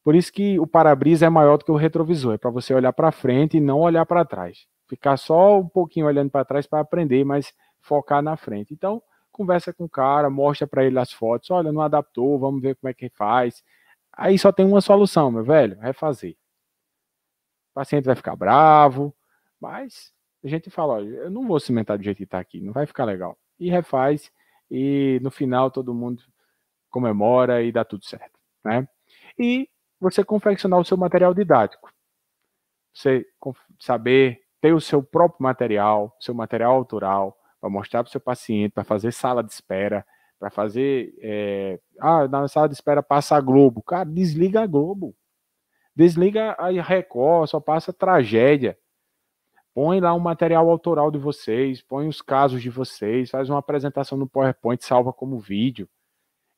por isso que o para-brisa é maior do que o retrovisor, é para você olhar para frente e não olhar para trás. Ficar só um pouquinho olhando para trás para aprender, mas focar na frente. Então, conversa com o cara, mostra para ele as fotos, olha, não adaptou, vamos ver como é que faz. Aí só tem uma solução, meu velho, refazer. É o paciente vai ficar bravo, mas a gente fala, olha, eu não vou cimentar do jeito que está aqui, não vai ficar legal. E refaz, e no final todo mundo comemora e dá tudo certo, né? E você confeccionar o seu material didático. Você saber ter o seu próprio material, seu material autoral, para mostrar para o seu paciente, para fazer sala de espera, para fazer. É, ah, na sala de espera passa a Globo. Cara, desliga a Globo. Desliga a Record, só passa tragédia. Põe lá um material autoral de vocês, põe os casos de vocês, faz uma apresentação no PowerPoint, salva como vídeo.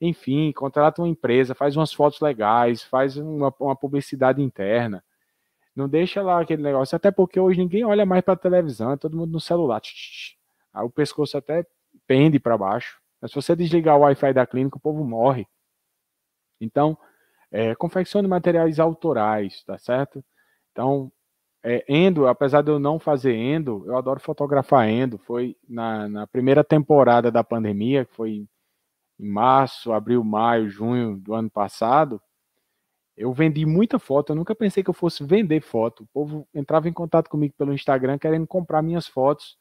Enfim, contrata uma empresa, faz umas fotos legais, faz uma, uma publicidade interna. Não deixa lá aquele negócio, até porque hoje ninguém olha mais para a televisão, é todo mundo no celular. Aí o pescoço até pende para baixo. Mas se você desligar o Wi-Fi da clínica, o povo morre. Então, é, confeccione materiais autorais, tá certo? Então, é, endo, apesar de eu não fazer endo, eu adoro fotografar endo. Foi na, na primeira temporada da pandemia, que foi em março, abril, maio, junho do ano passado, eu vendi muita foto. Eu nunca pensei que eu fosse vender foto. O povo entrava em contato comigo pelo Instagram querendo comprar minhas fotos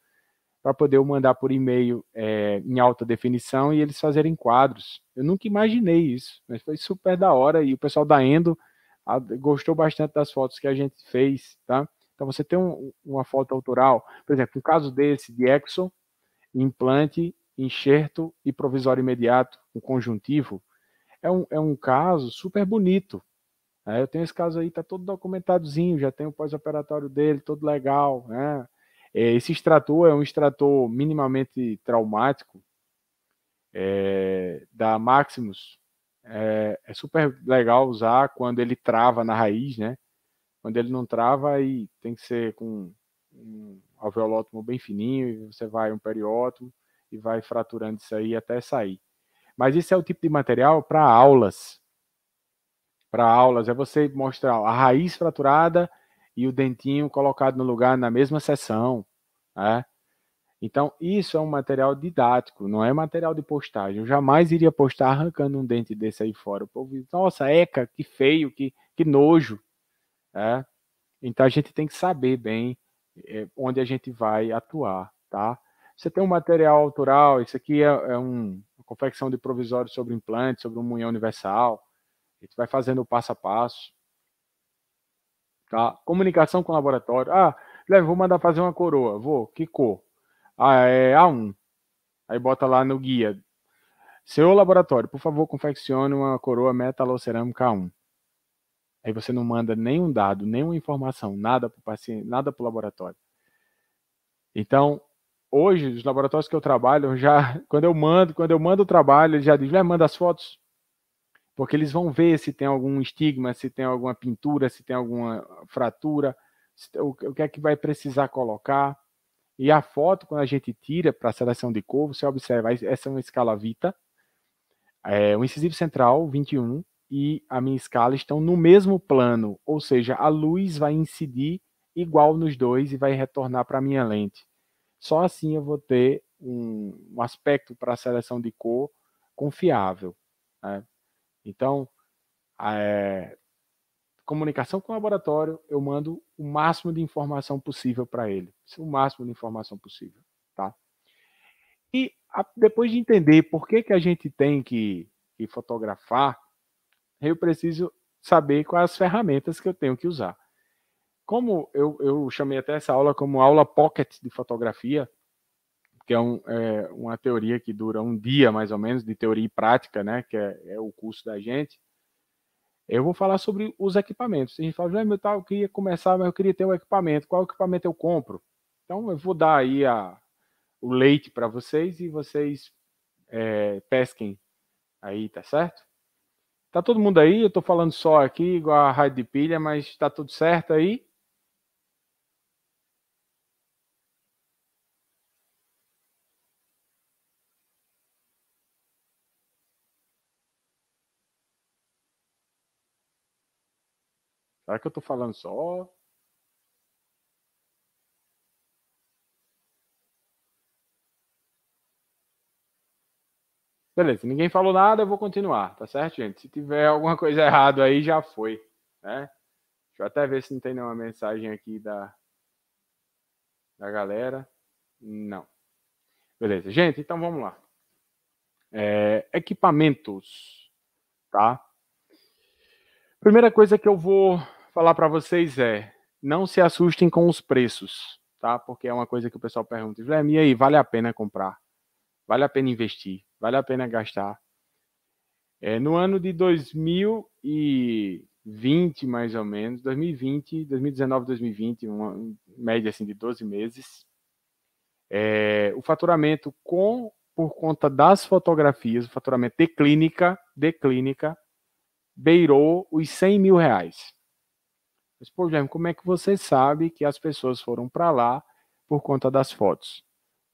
para poder eu mandar por e-mail é, em alta definição e eles fazerem quadros. Eu nunca imaginei isso, mas foi super da hora e o pessoal da Endo a, gostou bastante das fotos que a gente fez, tá? Então você tem um, uma foto autoral, por exemplo, o caso desse de Exxon, implante enxerto e provisório imediato, o conjuntivo, é um, é um caso super bonito. Né? Eu tenho esse caso aí, tá todo documentadozinho, já tem o pós-operatório dele, todo legal. Né? É, esse extrator é um extrator minimamente traumático é, da Maximus. É, é super legal usar quando ele trava na raiz, né? Quando ele não trava, aí tem que ser com um alveolótomo bem fininho, você vai um periótomo e vai fraturando isso aí até sair. Mas isso é o tipo de material para aulas. Para aulas, é você mostrar a raiz fraturada e o dentinho colocado no lugar na mesma sessão. Né? Então, isso é um material didático, não é material de postagem. Eu jamais iria postar arrancando um dente desse aí fora. O povo diz, nossa, eca, que feio, que, que nojo. É? Então, a gente tem que saber bem eh, onde a gente vai atuar, tá? você tem um material autoral, isso aqui é, é um, uma confecção de provisório sobre implante, sobre um munhão universal, a gente vai fazendo passo a passo. Tá? Comunicação com o laboratório. Ah, Guilherme, vou mandar fazer uma coroa. Vou, que cor? Ah, é A1. Aí bota lá no guia. Seu laboratório, por favor, confeccione uma coroa metalocerâmica A1. Aí você não manda nenhum dado, nenhuma informação, nada para o paciente, nada para o laboratório. Então, hoje, os laboratórios que eu trabalho, já quando eu mando, quando eu mando o trabalho, eles já dizem, manda as fotos. Porque eles vão ver se tem algum estigma, se tem alguma pintura, se tem alguma fratura, se, o, o que é que vai precisar colocar. E a foto, quando a gente tira para a seleção de cor, você observa, essa é uma escala Vita, é, o incisivo central, 21, e a minha escala estão no mesmo plano, ou seja, a luz vai incidir igual nos dois e vai retornar para a minha lente. Só assim eu vou ter um, um aspecto para a seleção de cor confiável. Né? Então, é, comunicação com o laboratório, eu mando o máximo de informação possível para ele. O máximo de informação possível. Tá? E a, depois de entender por que, que a gente tem que, que fotografar, eu preciso saber quais as ferramentas que eu tenho que usar como eu, eu chamei até essa aula como aula pocket de fotografia, que é, um, é, uma teoria que dura um dia mais ou menos, de teoria e prática, né? Que é, é o curso da gente. Eu vou falar sobre os equipamentos. A gente fala, ah, meu tal, eu queria começar, mas eu queria ter um equipamento. Qual equipamento eu compro? Então eu vou dar aí a, o leite para vocês e vocês é, pesquem aí, tá certo? Tá todo mundo aí? Eu tô falando só aqui, igual a rádio de pilha, mas tá tudo certo aí? Será que eu tô falando só? Beleza, ninguém falou nada, eu vou continuar, tá certo, gente? Se tiver alguma coisa errada aí, já foi, né? Deixa eu até ver se não tem nenhuma mensagem aqui da, da galera. Não. Beleza, gente, então vamos lá. É, equipamentos, tá? Primeira coisa que eu vou falar para vocês é: não se assustem com os preços, tá? Porque é uma coisa que o pessoal pergunta, e aí, vale a pena comprar? Vale a pena investir? Vale a pena gastar? É, no ano de 2020, mais ou menos, 2020, 2019, 2020, uma média assim de 12 meses, é, o faturamento com por conta das fotografias, o faturamento de clínica, de clínica, beirou os 100 mil reais. Mas, por exemplo, como é que você sabe que as pessoas foram para lá por conta das fotos?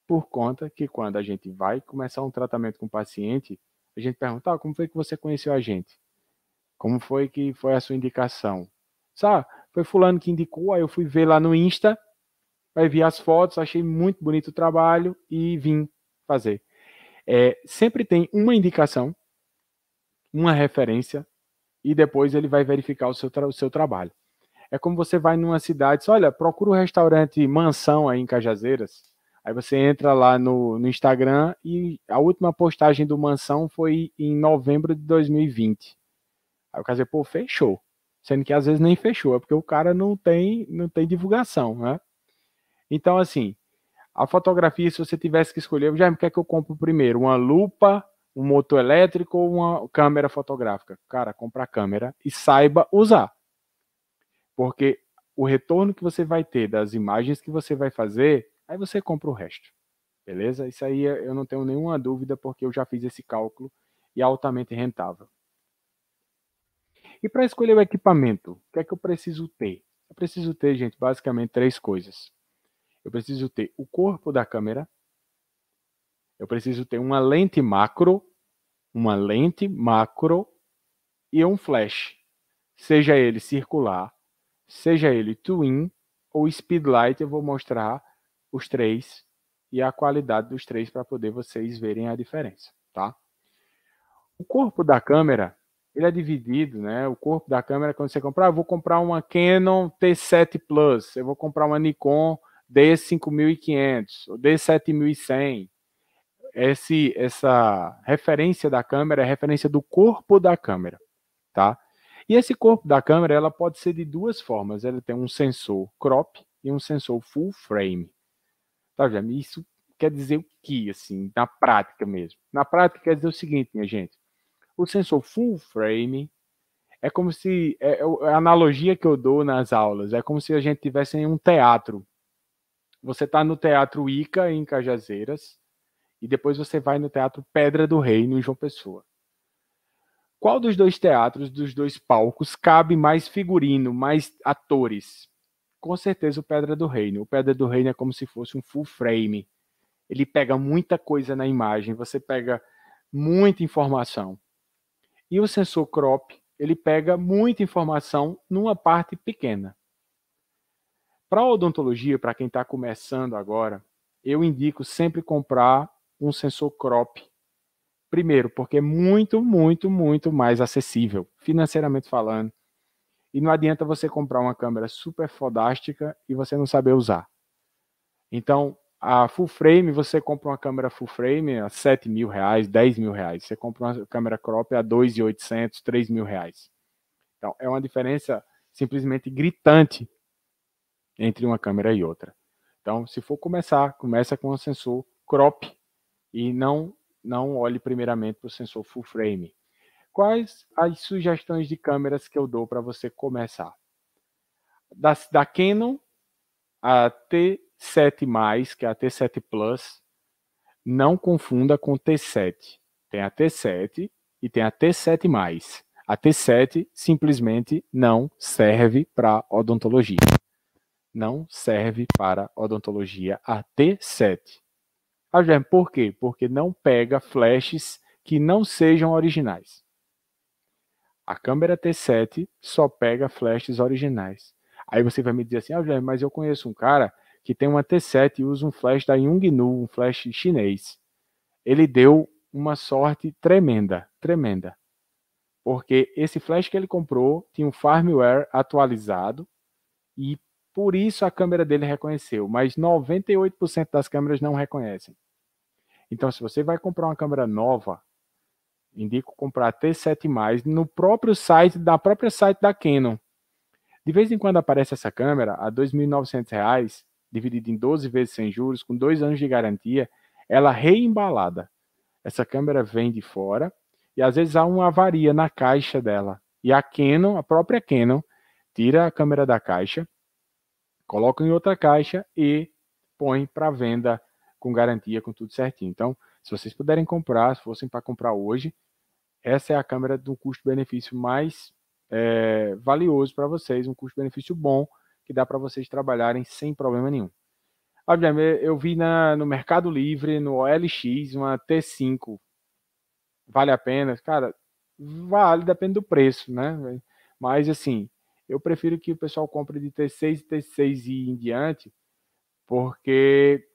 Por conta que quando a gente vai começar um tratamento com o paciente, a gente pergunta, ah, como foi que você conheceu a gente? Como foi que foi a sua indicação? Sabe, ah, foi fulano que indicou, aí eu fui ver lá no Insta, aí vi as fotos, achei muito bonito o trabalho e vim fazer. É, sempre tem uma indicação, uma referência, e depois ele vai verificar o seu, o seu trabalho. É como você vai numa cidade, diz, olha, procura o um restaurante Mansão aí em Cajazeiras. Aí você entra lá no, no Instagram e a última postagem do Mansão foi em novembro de 2020. Aí o cara diz, pô, fechou. Sendo que às vezes nem fechou, é porque o cara não tem, não tem divulgação, né? Então, assim, a fotografia, se você tivesse que escolher, já me quer é que eu compro primeiro? Uma lupa, um motor elétrico ou uma câmera fotográfica? Cara, compra a câmera e saiba usar. Porque o retorno que você vai ter das imagens que você vai fazer, aí você compra o resto. Beleza? Isso aí é, eu não tenho nenhuma dúvida, porque eu já fiz esse cálculo e é altamente rentável. E para escolher o equipamento, o que é que eu preciso ter? Eu preciso ter, gente, basicamente três coisas. Eu preciso ter o corpo da câmera, eu preciso ter uma lente macro, uma lente macro e um flash, seja ele circular seja ele twin ou speedlight, eu vou mostrar os três e a qualidade dos três para poder vocês verem a diferença, tá? O corpo da câmera, ele é dividido, né? O corpo da câmera, quando você comprar, eu vou comprar uma Canon T7 Plus, eu vou comprar uma Nikon D5500 ou D7100. Esse, essa referência da câmera é referência do corpo da câmera, tá? E esse corpo da câmera ela pode ser de duas formas. Ela tem um sensor crop e um sensor full frame. Tá, vendo? Isso quer dizer o que, assim, na prática mesmo? Na prática quer dizer o seguinte, minha gente. O sensor full frame é como se é, é, é a analogia que eu dou nas aulas é como se a gente tivesse em um teatro. Você está no teatro Ica em Cajazeiras e depois você vai no teatro Pedra do Rei em João Pessoa. Qual dos dois teatros, dos dois palcos, cabe mais figurino, mais atores? Com certeza o Pedra do Reino. O Pedra do Reino é como se fosse um full frame. Ele pega muita coisa na imagem, você pega muita informação. E o sensor crop, ele pega muita informação numa parte pequena. Para odontologia, para quem está começando agora, eu indico sempre comprar um sensor crop Primeiro, porque é muito, muito, muito mais acessível, financeiramente falando. E não adianta você comprar uma câmera super fodástica e você não saber usar. Então, a full frame, você compra uma câmera full frame a 7 mil reais, 10 mil reais. Você compra uma câmera crop a 2,800, 3 mil reais. Então, é uma diferença simplesmente gritante entre uma câmera e outra. Então, se for começar, começa com um sensor crop e não não olhe primeiramente para o sensor full frame. Quais as sugestões de câmeras que eu dou para você começar? Da, da Canon, a T7+, que é a T7 Plus, não confunda com T7. Tem a T7 e tem a T7+. A T7 simplesmente não serve para odontologia. Não serve para odontologia a T7 a ah, germe. Por quê? Porque não pega flashes que não sejam originais. A câmera T7 só pega flashes originais. Aí você vai me dizer assim, ah, Guilherme, mas eu conheço um cara que tem uma T7 e usa um flash da Yongnu, um flash chinês. Ele deu uma sorte tremenda, tremenda. Porque esse flash que ele comprou tinha um firmware atualizado e por isso a câmera dele reconheceu, mas 98% das câmeras não reconhecem. Então, se você vai comprar uma câmera nova, indico comprar T7+, no próprio site, da própria site da Canon. De vez em quando aparece essa câmera a R$ 2.900, dividida em 12 vezes sem juros, com dois anos de garantia, ela reembalada. Essa câmera vem de fora e às vezes há uma avaria na caixa dela. E a Canon, a própria Canon, tira a câmera da caixa, coloca em outra caixa e põe para venda com garantia, com tudo certinho. Então, se vocês puderem comprar, se fossem para comprar hoje, essa é a câmera do custo-benefício mais é, valioso para vocês, um custo-benefício bom que dá para vocês trabalharem sem problema nenhum. Ah, eu vi na, no Mercado Livre, no OLX, uma T5. Vale a pena? Cara, vale, depende do preço, né? Mas assim, eu prefiro que o pessoal compre de T6 e T6 e em diante, porque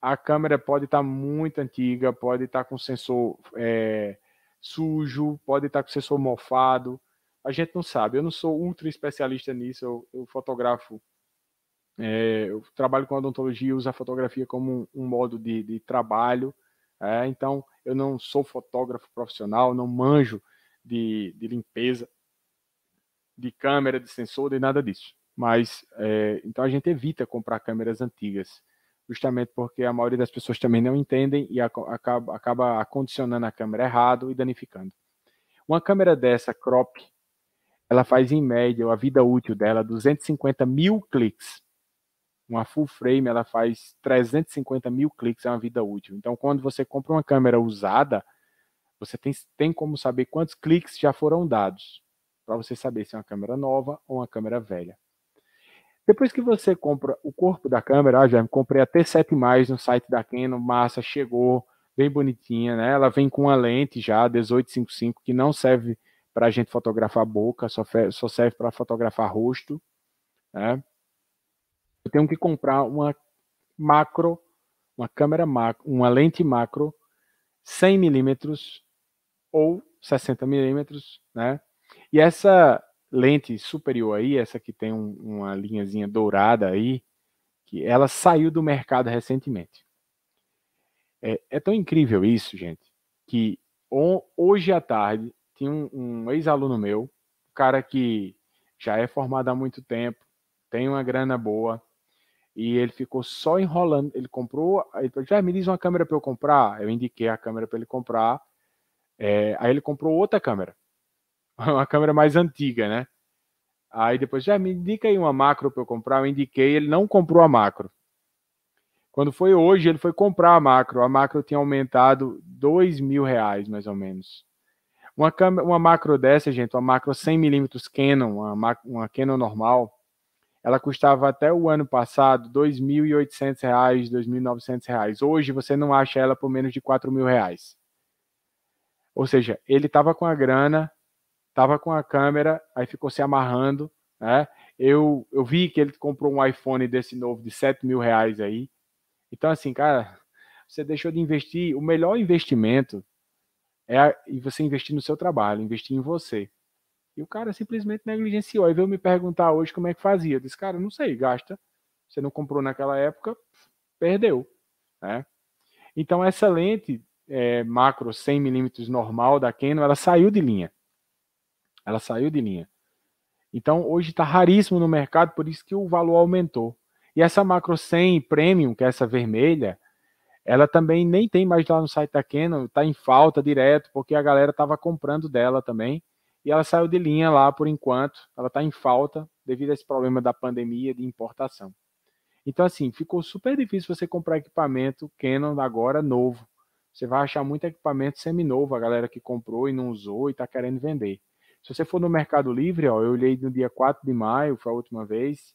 a câmera pode estar tá muito antiga, pode estar tá com sensor é, sujo, pode estar tá com sensor mofado. A gente não sabe. Eu não sou ultra especialista nisso. Eu, eu fotografo, é, eu trabalho com odontologia, e uso a fotografia como um, um modo de, de trabalho. É, então, eu não sou fotógrafo profissional, não manjo de, de limpeza de câmera, de sensor, de nada disso. Mas é, então a gente evita comprar câmeras antigas, justamente porque a maioria das pessoas também não entendem e acaba, acaba acondicionando a câmera errado e danificando. Uma câmera dessa, crop, ela faz em média, a vida útil dela, 250 mil cliques. Uma full frame, ela faz 350 mil cliques, é uma vida útil. Então, quando você compra uma câmera usada, você tem, tem como saber quantos cliques já foram dados para você saber se é uma câmera nova ou uma câmera velha. Depois que você compra o corpo da câmera, ah, já comprei a T7 mais no site da Canon, massa, chegou, bem bonitinha, né? Ela vem com uma lente já 1855 que não serve para a gente fotografar boca, só, só serve para fotografar rosto, né? Eu tenho que comprar uma macro, uma câmera macro, uma lente macro 100 milímetros ou 60 milímetros, né? E essa lente superior aí, essa que tem um, uma linhazinha dourada aí, que ela saiu do mercado recentemente. É, é tão incrível isso, gente, que on, hoje à tarde tinha um, um ex-aluno meu, um cara que já é formado há muito tempo, tem uma grana boa, e ele ficou só enrolando. Ele comprou, ele falou, já me diz uma câmera para eu comprar. Eu indiquei a câmera para ele comprar. É, aí ele comprou outra câmera. uma câmera mais antiga, né? Aí depois, já me indica aí uma macro para eu comprar. Eu indiquei, ele não comprou a macro. Quando foi hoje, ele foi comprar a macro. A macro tinha aumentado dois mil reais, mais ou menos. Uma, câmera, uma macro dessa, gente, uma macro 100mm Canon, uma, uma Canon normal, ela custava até o ano passado R$ 2.800, R$ 2.900. Hoje você não acha ela por menos de R$ 4.000. Ou seja, ele estava com a grana tava com a câmera, aí ficou se amarrando, né? Eu, eu vi que ele comprou um iPhone desse novo de 7 mil reais aí. Então, assim, cara, você deixou de investir. O melhor investimento é você investir no seu trabalho, investir em você. E o cara simplesmente negligenciou. Aí veio me perguntar hoje como é que fazia. Eu disse, cara, não sei, gasta. Você não comprou naquela época, perdeu. Né? Então, essa lente é, macro 100 milímetros normal da Canon, ela saiu de linha. Ela saiu de linha. Então, hoje está raríssimo no mercado, por isso que o valor aumentou. E essa Macro 100 Premium, que é essa vermelha, ela também nem tem mais lá no site da Canon, está em falta direto, porque a galera estava comprando dela também. E ela saiu de linha lá por enquanto, ela está em falta devido a esse problema da pandemia de importação. Então, assim, ficou super difícil você comprar equipamento Canon agora novo. Você vai achar muito equipamento seminovo, a galera que comprou e não usou e está querendo vender. Se você for no Mercado Livre, ó, eu olhei no dia 4 de maio, foi a última vez.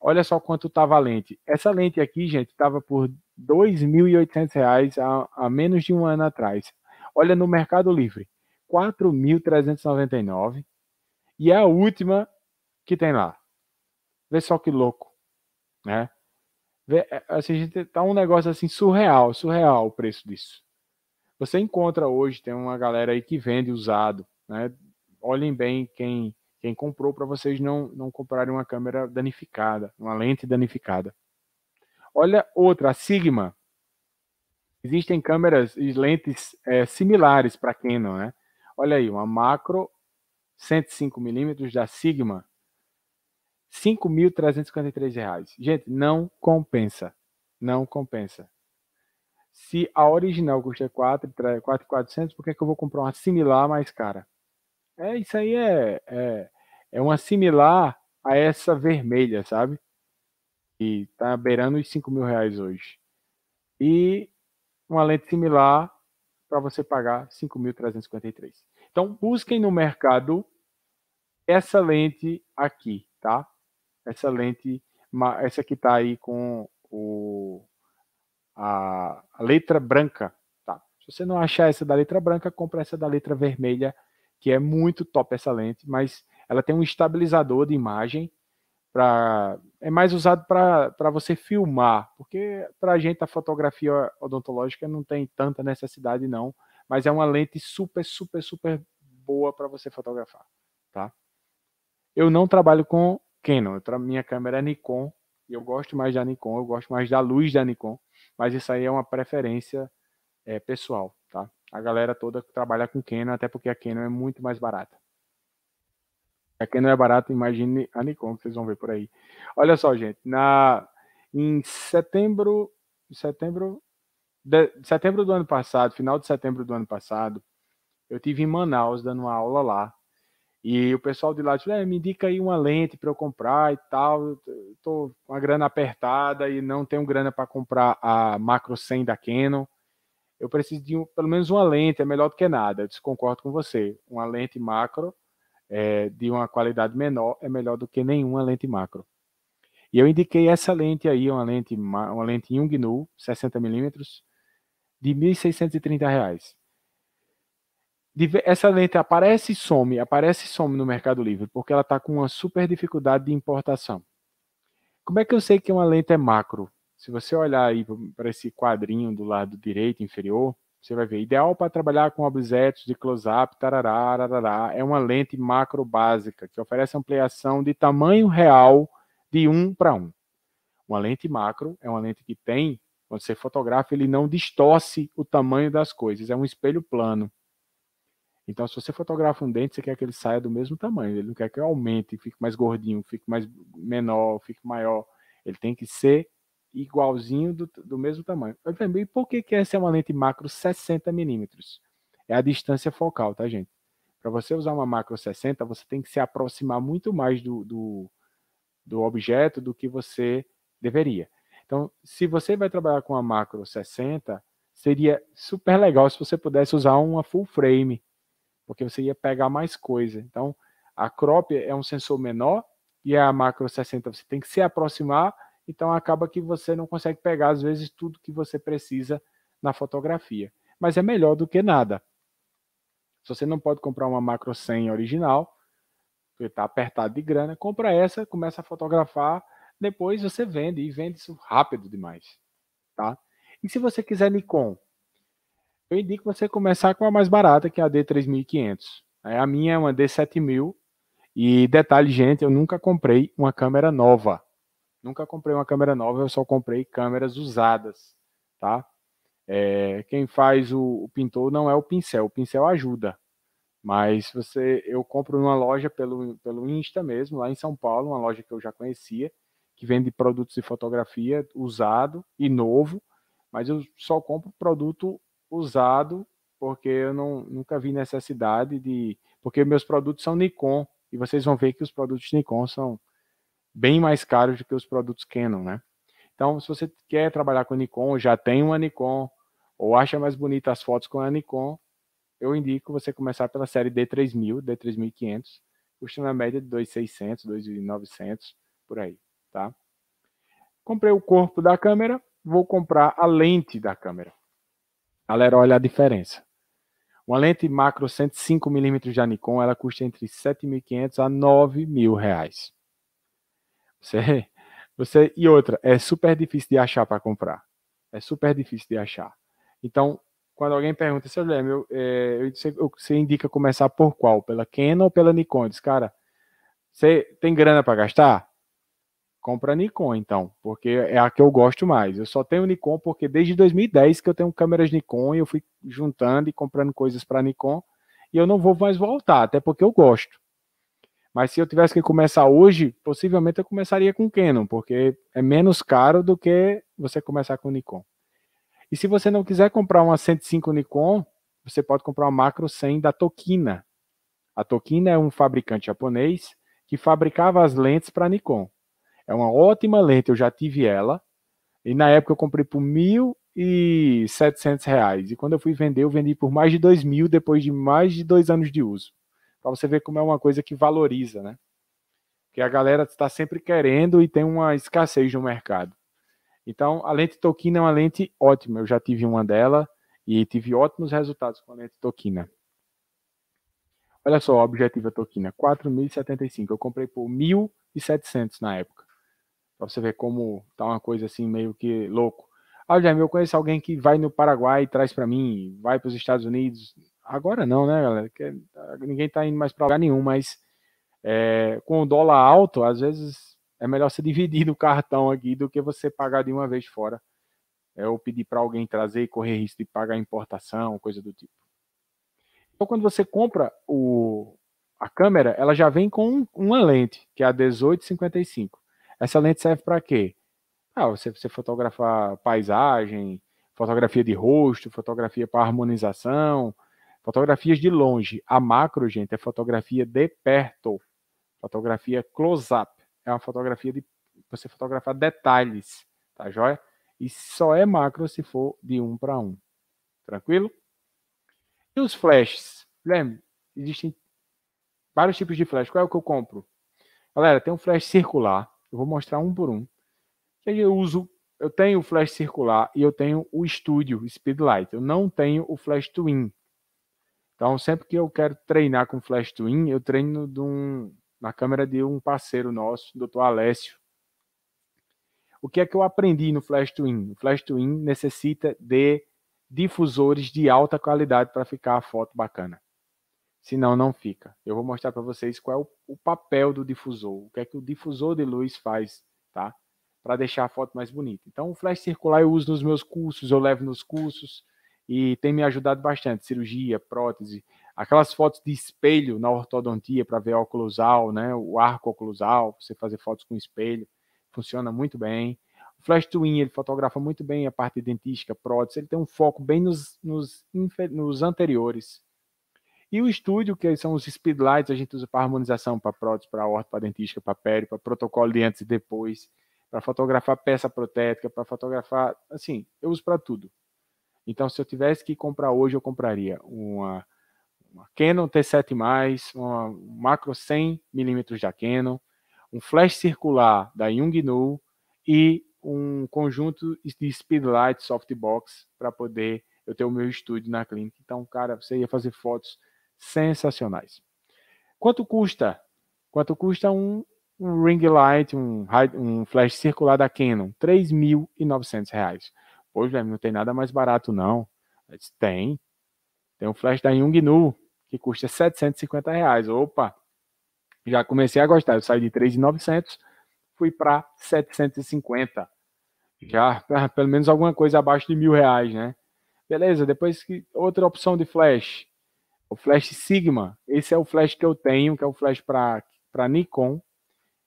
Olha só quanto estava tá a lente. Essa lente aqui, gente, estava por R$ 2.800 há, há menos de um ano atrás. Olha no Mercado Livre, 4.399 e é a última que tem lá. Vê só que louco, né? Vê, é, assim, tá um negócio assim surreal, surreal o preço disso. Você encontra hoje, tem uma galera aí que vende usado, né? olhem bem quem, quem comprou para vocês não, não comprarem uma câmera danificada, uma lente danificada. Olha outra, a Sigma. Existem câmeras e lentes é, similares para quem não é. Olha aí, uma macro 105mm da Sigma, R$ reais. Gente, não compensa. Não compensa. Se a original custa 4,400, por que, é que eu vou comprar uma similar mais cara? É, isso aí é, é, é uma similar a essa vermelha, sabe? E tá beirando os 5 mil reais hoje. E uma lente similar para você pagar 5.353. Então, busquem no mercado essa lente aqui, tá? Essa lente, essa que tá aí com o, a, a letra branca, tá? Se você não achar essa da letra branca, compra essa da letra vermelha que é muito top essa lente, mas ela tem um estabilizador de imagem para é mais usado para você filmar, porque para a gente a fotografia odontológica não tem tanta necessidade não, mas é uma lente super super super boa para você fotografar, tá? Eu não trabalho com Canon, minha câmera é Nikon e eu gosto mais da Nikon, eu gosto mais da luz da Nikon, mas isso aí é uma preferência é, pessoal, tá? a galera toda trabalha com Canon, até porque a Canon é muito mais barata. A Canon é barata, imagine a Nikon, que vocês vão ver por aí. Olha só, gente, na em setembro, setembro, de, setembro do ano passado, final de setembro do ano passado, eu tive em Manaus dando uma aula lá. E o pessoal de lá disse, é, me indica aí uma lente para eu comprar e tal. Estou com a grana apertada e não tenho grana para comprar a Macro 100 da Canon eu preciso de um, pelo menos uma lente, é melhor do que nada. Eu desconcordo com você. Uma lente macro é, de uma qualidade menor é melhor do que nenhuma lente macro. E eu indiquei essa lente aí, uma lente, uma lente Yungnu, 60mm, de R$ 1.630. Essa lente aparece e some, aparece e some no Mercado Livre, porque ela está com uma super dificuldade de importação. Como é que eu sei que uma lente é macro? Se você olhar aí para esse quadrinho do lado direito inferior, você vai ver. Ideal para trabalhar com objetos de close-up, tarará, é uma lente macro básica que oferece ampliação de tamanho real de 1 para 1. Uma lente macro é uma lente que tem, quando você fotografa, ele não distorce o tamanho das coisas, é um espelho plano. Então, se você fotografa um dente, você quer que ele saia do mesmo tamanho, ele não quer que aumente, fique mais gordinho, fique mais menor, fique maior. Ele tem que ser igualzinho do, do mesmo tamanho. Eu falei, e por que, que essa é uma lente macro 60 milímetros? É a distância focal, tá, gente? Para você usar uma macro 60, você tem que se aproximar muito mais do, do, do objeto do que você deveria. Então, se você vai trabalhar com a macro 60, seria super legal se você pudesse usar uma full frame, porque você ia pegar mais coisa. Então, a crop é um sensor menor e a macro 60 você tem que se aproximar então acaba que você não consegue pegar às vezes tudo que você precisa na fotografia. Mas é melhor do que nada. Se você não pode comprar uma macro 100 original, porque está apertado de grana, compra essa, começa a fotografar, depois você vende e vende isso rápido demais, tá? E se você quiser Nikon, eu indico você começar com a mais barata, que é a D3500. É, a minha é uma D7000. E detalhe, gente, eu nunca comprei uma câmera nova. Nunca comprei uma câmera nova, eu só comprei câmeras usadas, tá? É, quem faz o, o, pintor não é o pincel, o pincel ajuda. Mas você, eu compro numa loja pelo, pelo Insta mesmo, lá em São Paulo, uma loja que eu já conhecia, que vende produtos de fotografia usado e novo, mas eu só compro produto usado porque eu não, nunca vi necessidade de. Porque meus produtos são Nikon, e vocês vão ver que os produtos Nikon são bem mais caros do que os produtos Canon, né? Então, se você quer trabalhar com Nikon, já tem uma Nikon, ou acha mais bonita as fotos com a Nikon, eu indico você começar pela série D3000, D3500, custa na média de 2.600, 2.900, por aí, tá? Comprei o corpo da câmera, vou comprar a lente da câmera. Galera, olha a diferença. Uma lente macro 105mm da Nikon, ela custa entre 7.500 a 9.000 reais. Você, você e outra, é super difícil de achar para comprar. É super difícil de achar. Então, quando alguém pergunta, seu Guilherme, eu, é, eu, você indica começar por qual? Pela Canon ou pela Nikon? Diz, cara, você tem grana para gastar? Compra Nikon, então, porque é a que eu gosto mais. Eu só tenho Nikon porque desde 2010 que eu tenho câmeras Nikon e eu fui juntando e comprando coisas para Nikon e eu não vou mais voltar, até porque eu gosto. Mas se eu tivesse que começar hoje, possivelmente eu começaria com Canon, porque é menos caro do que você começar com Nikon. E se você não quiser comprar uma 105 Nikon, você pode comprar uma macro 100 da Tokina. A Tokina é um fabricante japonês que fabricava as lentes para Nikon. É uma ótima lente, eu já tive ela. E na época eu comprei por mil e setecentos reais. E quando eu fui vender, eu vendi por mais de dois mil depois de mais de dois anos de uso para você ver como é uma coisa que valoriza, né? Que a galera está sempre querendo e tem uma escassez no mercado. Então, a lente Tokina é uma lente ótima. Eu já tive uma dela e tive ótimos resultados com a lente Tokina. Olha só, a objetiva Tokina, 4.075. Eu comprei por 1.700 na época. Para você ver como tá uma coisa assim meio que louco. Ah, Jaime, eu conheço alguém que vai no Paraguai e traz para mim, vai para os Estados Unidos agora não, né, galera? Que ninguém tá indo mais para lugar nenhum, mas é, com o dólar alto, às vezes é melhor você dividir do cartão aqui do que você pagar de uma vez fora. É, ou pedir para alguém trazer e correr risco de pagar importação, coisa do tipo. Então, quando você compra o, a câmera, ela já vem com uma lente, que é a 1855. Essa lente serve para quê? Ah, você, você fotografar paisagem, fotografia de rosto, fotografia para harmonização, Fotografias de longe. A macro, gente, é fotografia de perto. Fotografia close-up. É uma fotografia de você fotografar detalhes, tá joia? E só é macro se for de um para um. Tranquilo? E os flashes? Guilherme, existem vários tipos de flash. Qual é o que eu compro? Galera, tem um flash circular. Eu vou mostrar um por um. eu uso eu tenho o flash circular e eu tenho o estúdio Speedlight. Eu não tenho o flash twin. Então, sempre que eu quero treinar com flash twin, eu treino um, na câmera de um parceiro nosso, Dr. Alessio. O que é que eu aprendi no flash twin? O flash twin necessita de difusores de alta qualidade para ficar a foto bacana. Senão, não fica. Eu vou mostrar para vocês qual é o, o, papel do difusor. O que é que o difusor de luz faz, tá? Para deixar a foto mais bonita. Então, o flash circular eu uso nos meus cursos, eu levo nos cursos e tem me ajudado bastante. Cirurgia, prótese, aquelas fotos de espelho na ortodontia para ver oclusal, né? O arco oclusal, você fazer fotos com espelho, funciona muito bem. O Flash Twin, ele fotografa muito bem a parte dentística, prótese, ele tem um foco bem nos, nos, nos anteriores. E o estúdio, que são os speedlights, a gente usa para harmonização, para prótese, para horta, para dentística, para pele, para protocolo de antes e depois, para fotografar peça protética, para fotografar, assim, eu uso para tudo. Então, se eu tivesse que comprar hoje, eu compraria uma, uma Canon T7+, uma macro 100mm da Canon, um flash circular da Yongnuo e um conjunto de speedlight softbox para poder eu ter o meu estúdio na clínica. Então, cara, você ia fazer fotos sensacionais. Quanto custa? Quanto custa um, um ring light, um, um flash circular da Canon? R$ 3.900. Hoje velho, não tem nada mais barato, não. disse, tem. Tem um flash da Nu, que custa 750 reais. Opa! Já comecei a gostar. Eu saí de 3,900, fui para 750. Já, pelo menos alguma coisa abaixo de mil reais, né? Beleza, depois que outra opção de flash, o flash Sigma. Esse é o flash que eu tenho, que é o flash para Nikon.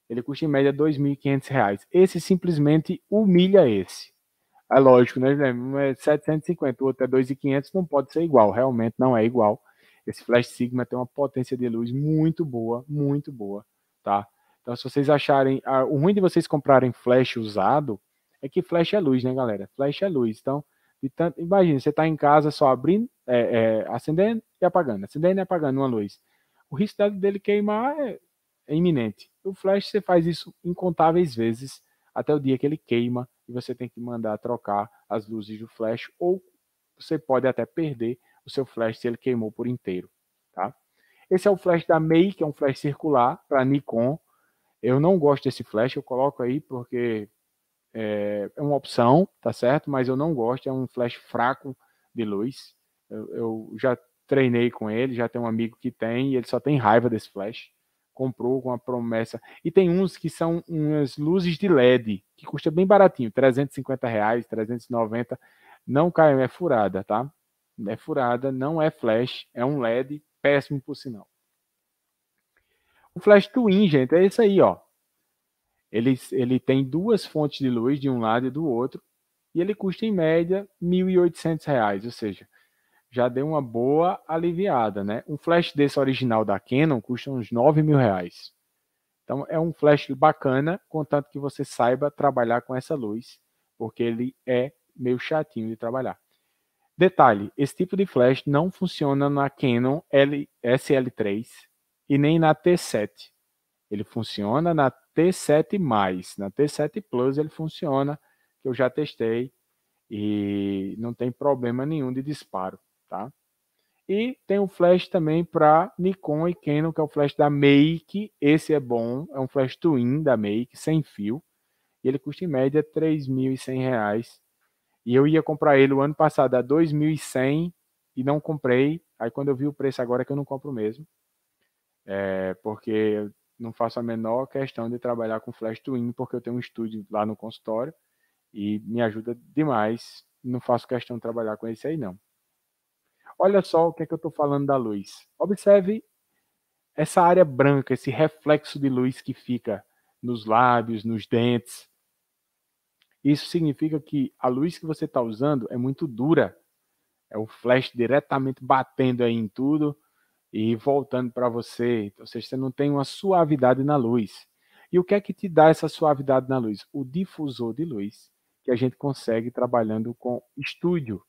Ele custa em média R$ 2.500. Esse simplesmente humilha esse. É lógico, né, Guilherme? É 750, o outro é 2,500, não pode ser igual, realmente não é igual. Esse Flash Sigma tem uma potência de luz muito boa, muito boa, tá? Então, se vocês acharem. Ah, o ruim de vocês comprarem flash usado é que flash é luz, né, galera? Flash é luz. Então, tanto, imagina, você está em casa só abrindo, é, é, acendendo e apagando, acendendo e apagando uma luz. O risco dele queimar é, é iminente. O flash você faz isso incontáveis vezes até o dia que ele queima e você tem que mandar trocar as luzes do flash ou você pode até perder o seu flash se ele queimou por inteiro, tá? Esse é o flash da MEI, que é um flash circular para Nikon. Eu não gosto desse flash, eu coloco aí porque é, é, uma opção, tá certo? Mas eu não gosto, é um flash fraco de luz. Eu, eu já treinei com ele, já tem um amigo que tem e ele só tem raiva desse flash comprou com a promessa. E tem uns que são umas luzes de LED, que custa bem baratinho, 350 reais, 390. Não caiu, é furada, tá? É furada, não é flash, é um LED, péssimo por sinal. O flash twin, gente, é esse aí, ó. Ele, ele tem duas fontes de luz de um lado e do outro, e ele custa em média R$ 1.800, ou seja, já deu uma boa aliviada, né? Um flash desse original da Canon custa uns 9 mil reais. Então é um flash bacana, contanto que você saiba trabalhar com essa luz, porque ele é meio chatinho de trabalhar. Detalhe, esse tipo de flash não funciona na Canon L, SL3 e nem na T7. Ele funciona na T7+, na T7 Plus ele funciona, que eu já testei, e não tem problema nenhum de disparo tá? E tem um flash também para Nikon e Canon, que é o flash da Make. Esse é bom, é um flash twin da Make, sem fio. E ele custa em média R$ 3.100. E eu ia comprar ele o ano passado a R$ 2.100 e não comprei. Aí quando eu vi o preço agora é que eu não compro mesmo. É, porque eu não faço a menor questão de trabalhar com flash twin, porque eu tenho um estúdio lá no consultório e me ajuda demais. Não faço questão de trabalhar com esse aí não. Olha só o que é que eu estou falando da luz. Observe essa área branca, esse reflexo de luz que fica nos lábios, nos dentes. Isso significa que a luz que você está usando é muito dura. É o flash diretamente batendo aí em tudo e voltando para você. Então, ou seja, você não tem uma suavidade na luz. E o que é que te dá essa suavidade na luz? O difusor de luz que a gente consegue trabalhando com estúdio.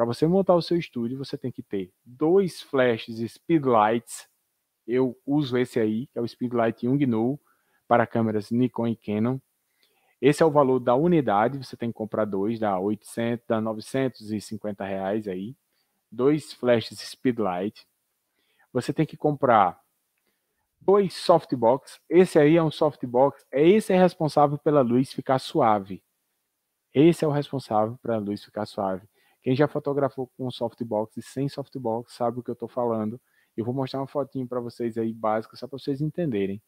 Para você montar o seu estúdio, você tem que ter dois flashes speedlights. Eu uso esse aí, que é o speedlight Yungnu, para câmeras Nikon e Canon. Esse é o valor da unidade, você tem que comprar dois, dá 800, dá 950 reais aí. Dois flashes speedlight. Você tem que comprar dois softbox. Esse aí é um softbox. É esse é responsável pela luz ficar suave. Esse é o responsável para a luz ficar suave. Quem já fotografou com softbox e sem softbox sabe o que eu estou falando. Eu vou mostrar uma fotinho para vocês aí básica, só para vocês entenderem.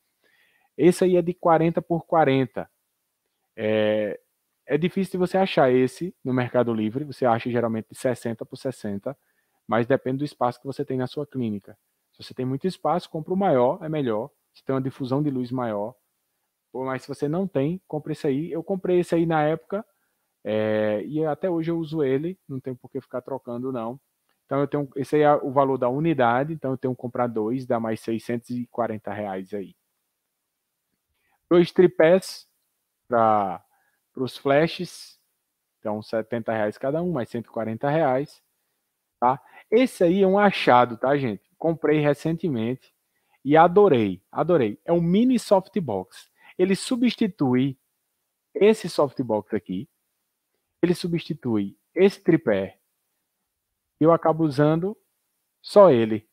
Esse aí é de 40 por 40. É, é difícil de você achar esse no Mercado Livre. Você acha geralmente de 60 por 60, mas depende do espaço que você tem na sua clínica. Se você tem muito espaço, compra o maior, é melhor. Se tem uma difusão de luz maior. Mas se você não tem, compra esse aí. Eu comprei esse aí na época é, e até hoje eu uso ele, não tem por que ficar trocando, não. Então eu tenho, esse aí é o valor da unidade, então eu tenho que comprar dois, dá mais 640 reais aí. Dois tripés para os flashes, então 70 reais cada um, mais 140 reais. Tá? Esse aí é um achado, tá gente? Comprei recentemente e adorei, adorei. É um mini softbox. Ele substitui esse softbox aqui, ele substitui esse tripé. Eu acabo usando só ele.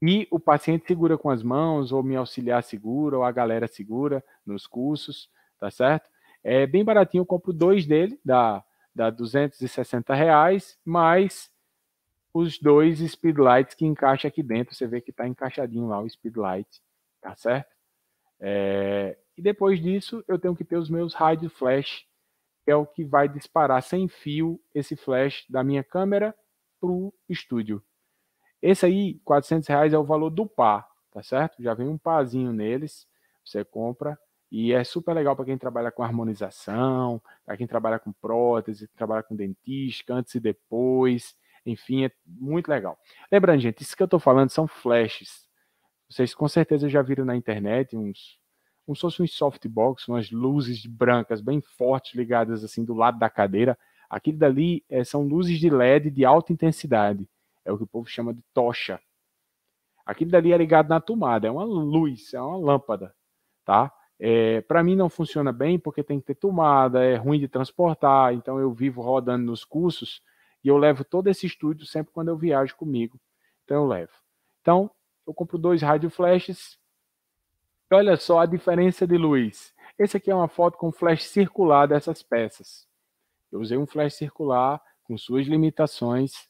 E o paciente segura com as mãos, ou me auxiliar segura, ou a galera segura nos cursos, tá certo? É bem baratinho, eu compro dois dele, dá, dá 260 reais, mais os dois speedlights que encaixa aqui dentro. Você vê que está encaixadinho lá o speedlight, tá certo? É, e depois disso, eu tenho que ter os meus rádio flash é o que vai disparar sem fio esse flash da minha câmera para o estúdio. Esse aí, 400 reais, é o valor do par, tá certo? Já vem um pazinho neles, você compra. E é super legal para quem trabalha com harmonização, para quem trabalha com prótese, trabalha com dentística antes e depois. Enfim, é muito legal. Lembrando, gente, isso que eu estou falando são flashes. Vocês com certeza já viram na internet uns como se fosse um softbox, umas luzes brancas bem fortes ligadas assim do lado da cadeira. Aquilo dali é, são luzes de LED de alta intensidade. É o que o povo chama de tocha. Aquilo dali é ligado na tomada, é uma luz, é uma lâmpada, tá? É, para mim não funciona bem porque tem que ter tomada, é ruim de transportar, então eu vivo rodando nos cursos e eu levo todo esse estúdio sempre quando eu viajo comigo. Então eu levo. Então eu compro dois rádio flashes, e olha só a diferença de luz. Esse aqui é uma foto com flash circular dessas peças. Eu usei um flash circular com suas limitações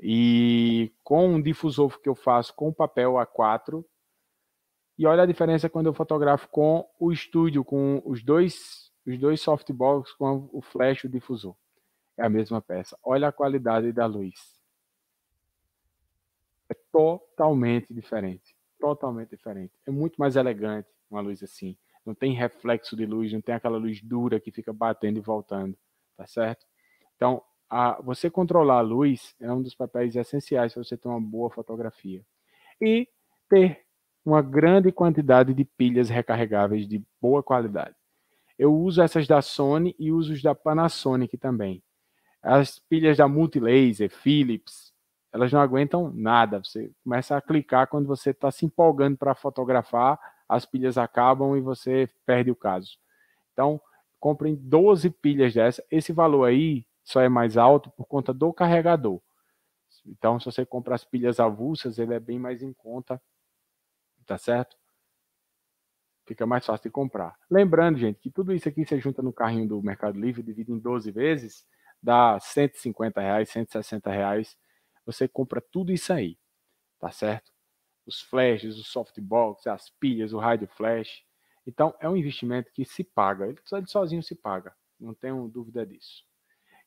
e com um difusor que eu faço com papel A4. E olha a diferença quando eu fotografo com o estúdio, com os dois, os dois softbox, com o flash e o difusor. É a mesma peça. Olha a qualidade da luz. É totalmente diferente totalmente diferente. É muito mais elegante uma luz assim. Não tem reflexo de luz, não tem aquela luz dura que fica batendo e voltando, tá certo? Então, a, você controlar a luz é um dos papéis essenciais para você ter uma boa fotografia. E ter uma grande quantidade de pilhas recarregáveis de boa qualidade. Eu uso essas da Sony e uso os da Panasonic também. As pilhas da Multilaser, Philips, elas não aguentam nada. Você começa a clicar quando você está se empolgando para fotografar, as pilhas acabam e você perde o caso. Então, comprem 12 pilhas dessa. Esse valor aí só é mais alto por conta do carregador. Então, se você comprar as pilhas avulsas, ele é bem mais em conta, tá certo? Fica mais fácil de comprar. Lembrando, gente, que tudo isso aqui você junta no carrinho do Mercado Livre, divide em 12 vezes, dá 150 reais, 160 reais você compra tudo isso aí, tá certo? Os flashes, os softbox, as pilhas, o rádio flash. Então, é um investimento que se paga, ele sozinho se paga, não tenho dúvida disso.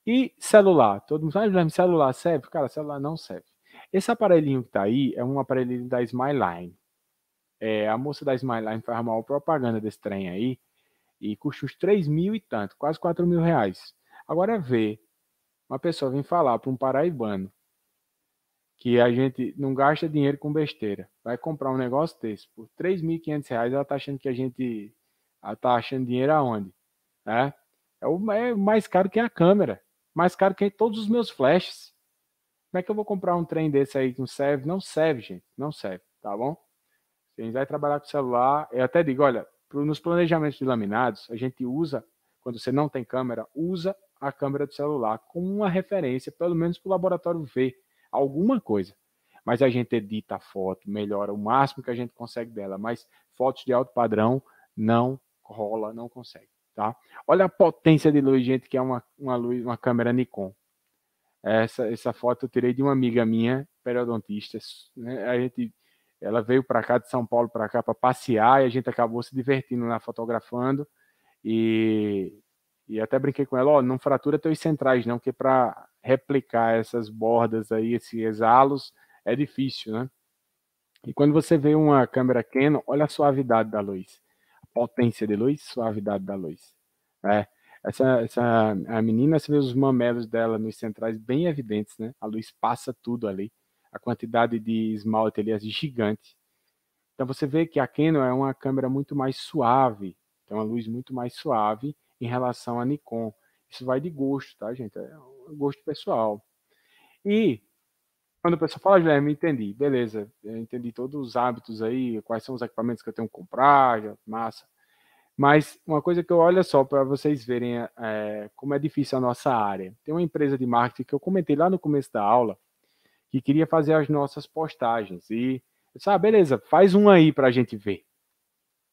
E celular, todo mundo fala, ah, celular serve? Cara, celular não serve. Esse aparelhinho que está aí é um aparelhinho da Smiline. É, a moça da Smiline faz uma propaganda desse trem aí e custa uns 3 mil e tanto, quase 4 mil reais. Agora vê, uma pessoa vem falar para um paraibano que a gente não gasta dinheiro com besteira. Vai comprar um negócio desse por R$ reais? ela está achando que a gente ela tá achando dinheiro aonde, né? É o é mais caro que a câmera, mais caro que todos os meus flashes. Como é que eu vou comprar um trem desse aí que não serve? Não serve, gente, não serve, tá bom? Se a gente vai trabalhar com celular, eu até digo, olha, nos planejamentos de laminados, a gente usa, quando você não tem câmera, usa a câmera do celular como uma referência, pelo menos para o laboratório ver alguma coisa. Mas a gente edita a foto, melhora o máximo que a gente consegue dela, mas fotos de alto padrão não rola, não consegue, tá? Olha a potência de luz, gente, que é uma, uma luz, uma câmera Nikon. Essa, essa foto eu tirei de uma amiga minha, periodontista, né? A gente ela veio para cá de São Paulo para cá para passear e a gente acabou se divertindo lá fotografando e, e até brinquei com ela, ó, oh, não fratura teus centrais não, que é para replicar essas bordas aí, esses exalos, é difícil, né? E quando você vê uma câmera Canon, olha a suavidade da luz, a potência de luz, suavidade da luz. Né? Essa, essa a menina, você vê os mamelos dela nos centrais bem evidentes, né? A luz passa tudo ali. A quantidade de esmalte ali é gigante. Então você vê que a Canon é uma câmera muito mais suave, tem uma luz muito mais suave em relação à Nikon. Isso vai de gosto, tá, gente? É um gosto pessoal. E quando a pessoa fala, Guilherme, entendi, beleza, entendi todos os hábitos aí, quais são os equipamentos que eu tenho que comprar, massa. Mas uma coisa que eu olho só para vocês verem é, como é difícil a nossa área. Tem uma empresa de marketing que eu comentei lá no começo da aula que queria fazer as nossas postagens. E eu disse, ah, beleza, faz um aí para a gente ver.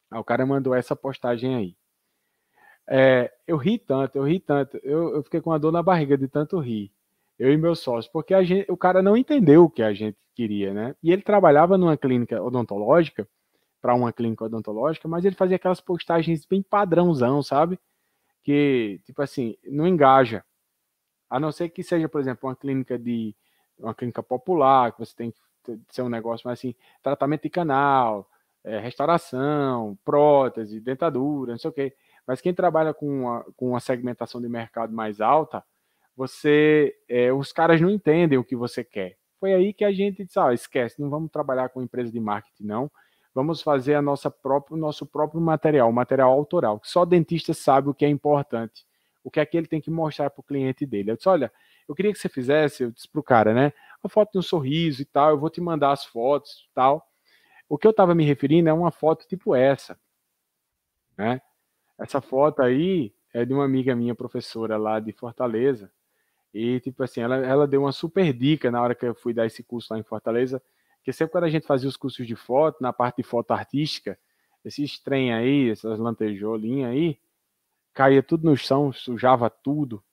Aí o cara mandou essa postagem aí. É, eu ri tanto, eu ri tanto, eu, eu, fiquei com uma dor na barriga de tanto rir, eu e meus sócios, porque gente, o cara não entendeu o que a gente queria, né? E ele trabalhava numa clínica odontológica, para uma clínica odontológica, mas ele fazia aquelas postagens bem padrãozão, sabe? Que, tipo assim, não engaja. A não ser que seja, por exemplo, uma clínica de uma clínica popular, que você tem que ser um negócio mais assim, tratamento de canal, é, restauração, prótese, dentadura, não sei o quê. Mas quem trabalha com uma, com uma segmentação de mercado mais alta, você, é, os caras não entendem o que você quer. Foi aí que a gente disse, ah, esquece, não vamos trabalhar com empresa de marketing, não. Vamos fazer a nossa própria, o nosso próprio material, material autoral, que só dentista sabe o que é importante, o que é que ele tem que mostrar para o cliente dele. Eu disse, olha, eu queria que você fizesse, eu disse para o cara, né, uma foto de um sorriso e tal, eu vou te mandar as fotos e tal. O que eu estava me referindo é uma foto tipo essa, né? Essa foto aí é de uma amiga minha, professora lá de Fortaleza. E, tipo assim, ela, ela deu uma super dica na hora que eu fui dar esse curso lá em Fortaleza. Porque sempre quando a gente fazia os cursos de foto, na parte de foto artística, esses trem aí, essas lantejolinhas aí, caía tudo no chão, sujava tudo.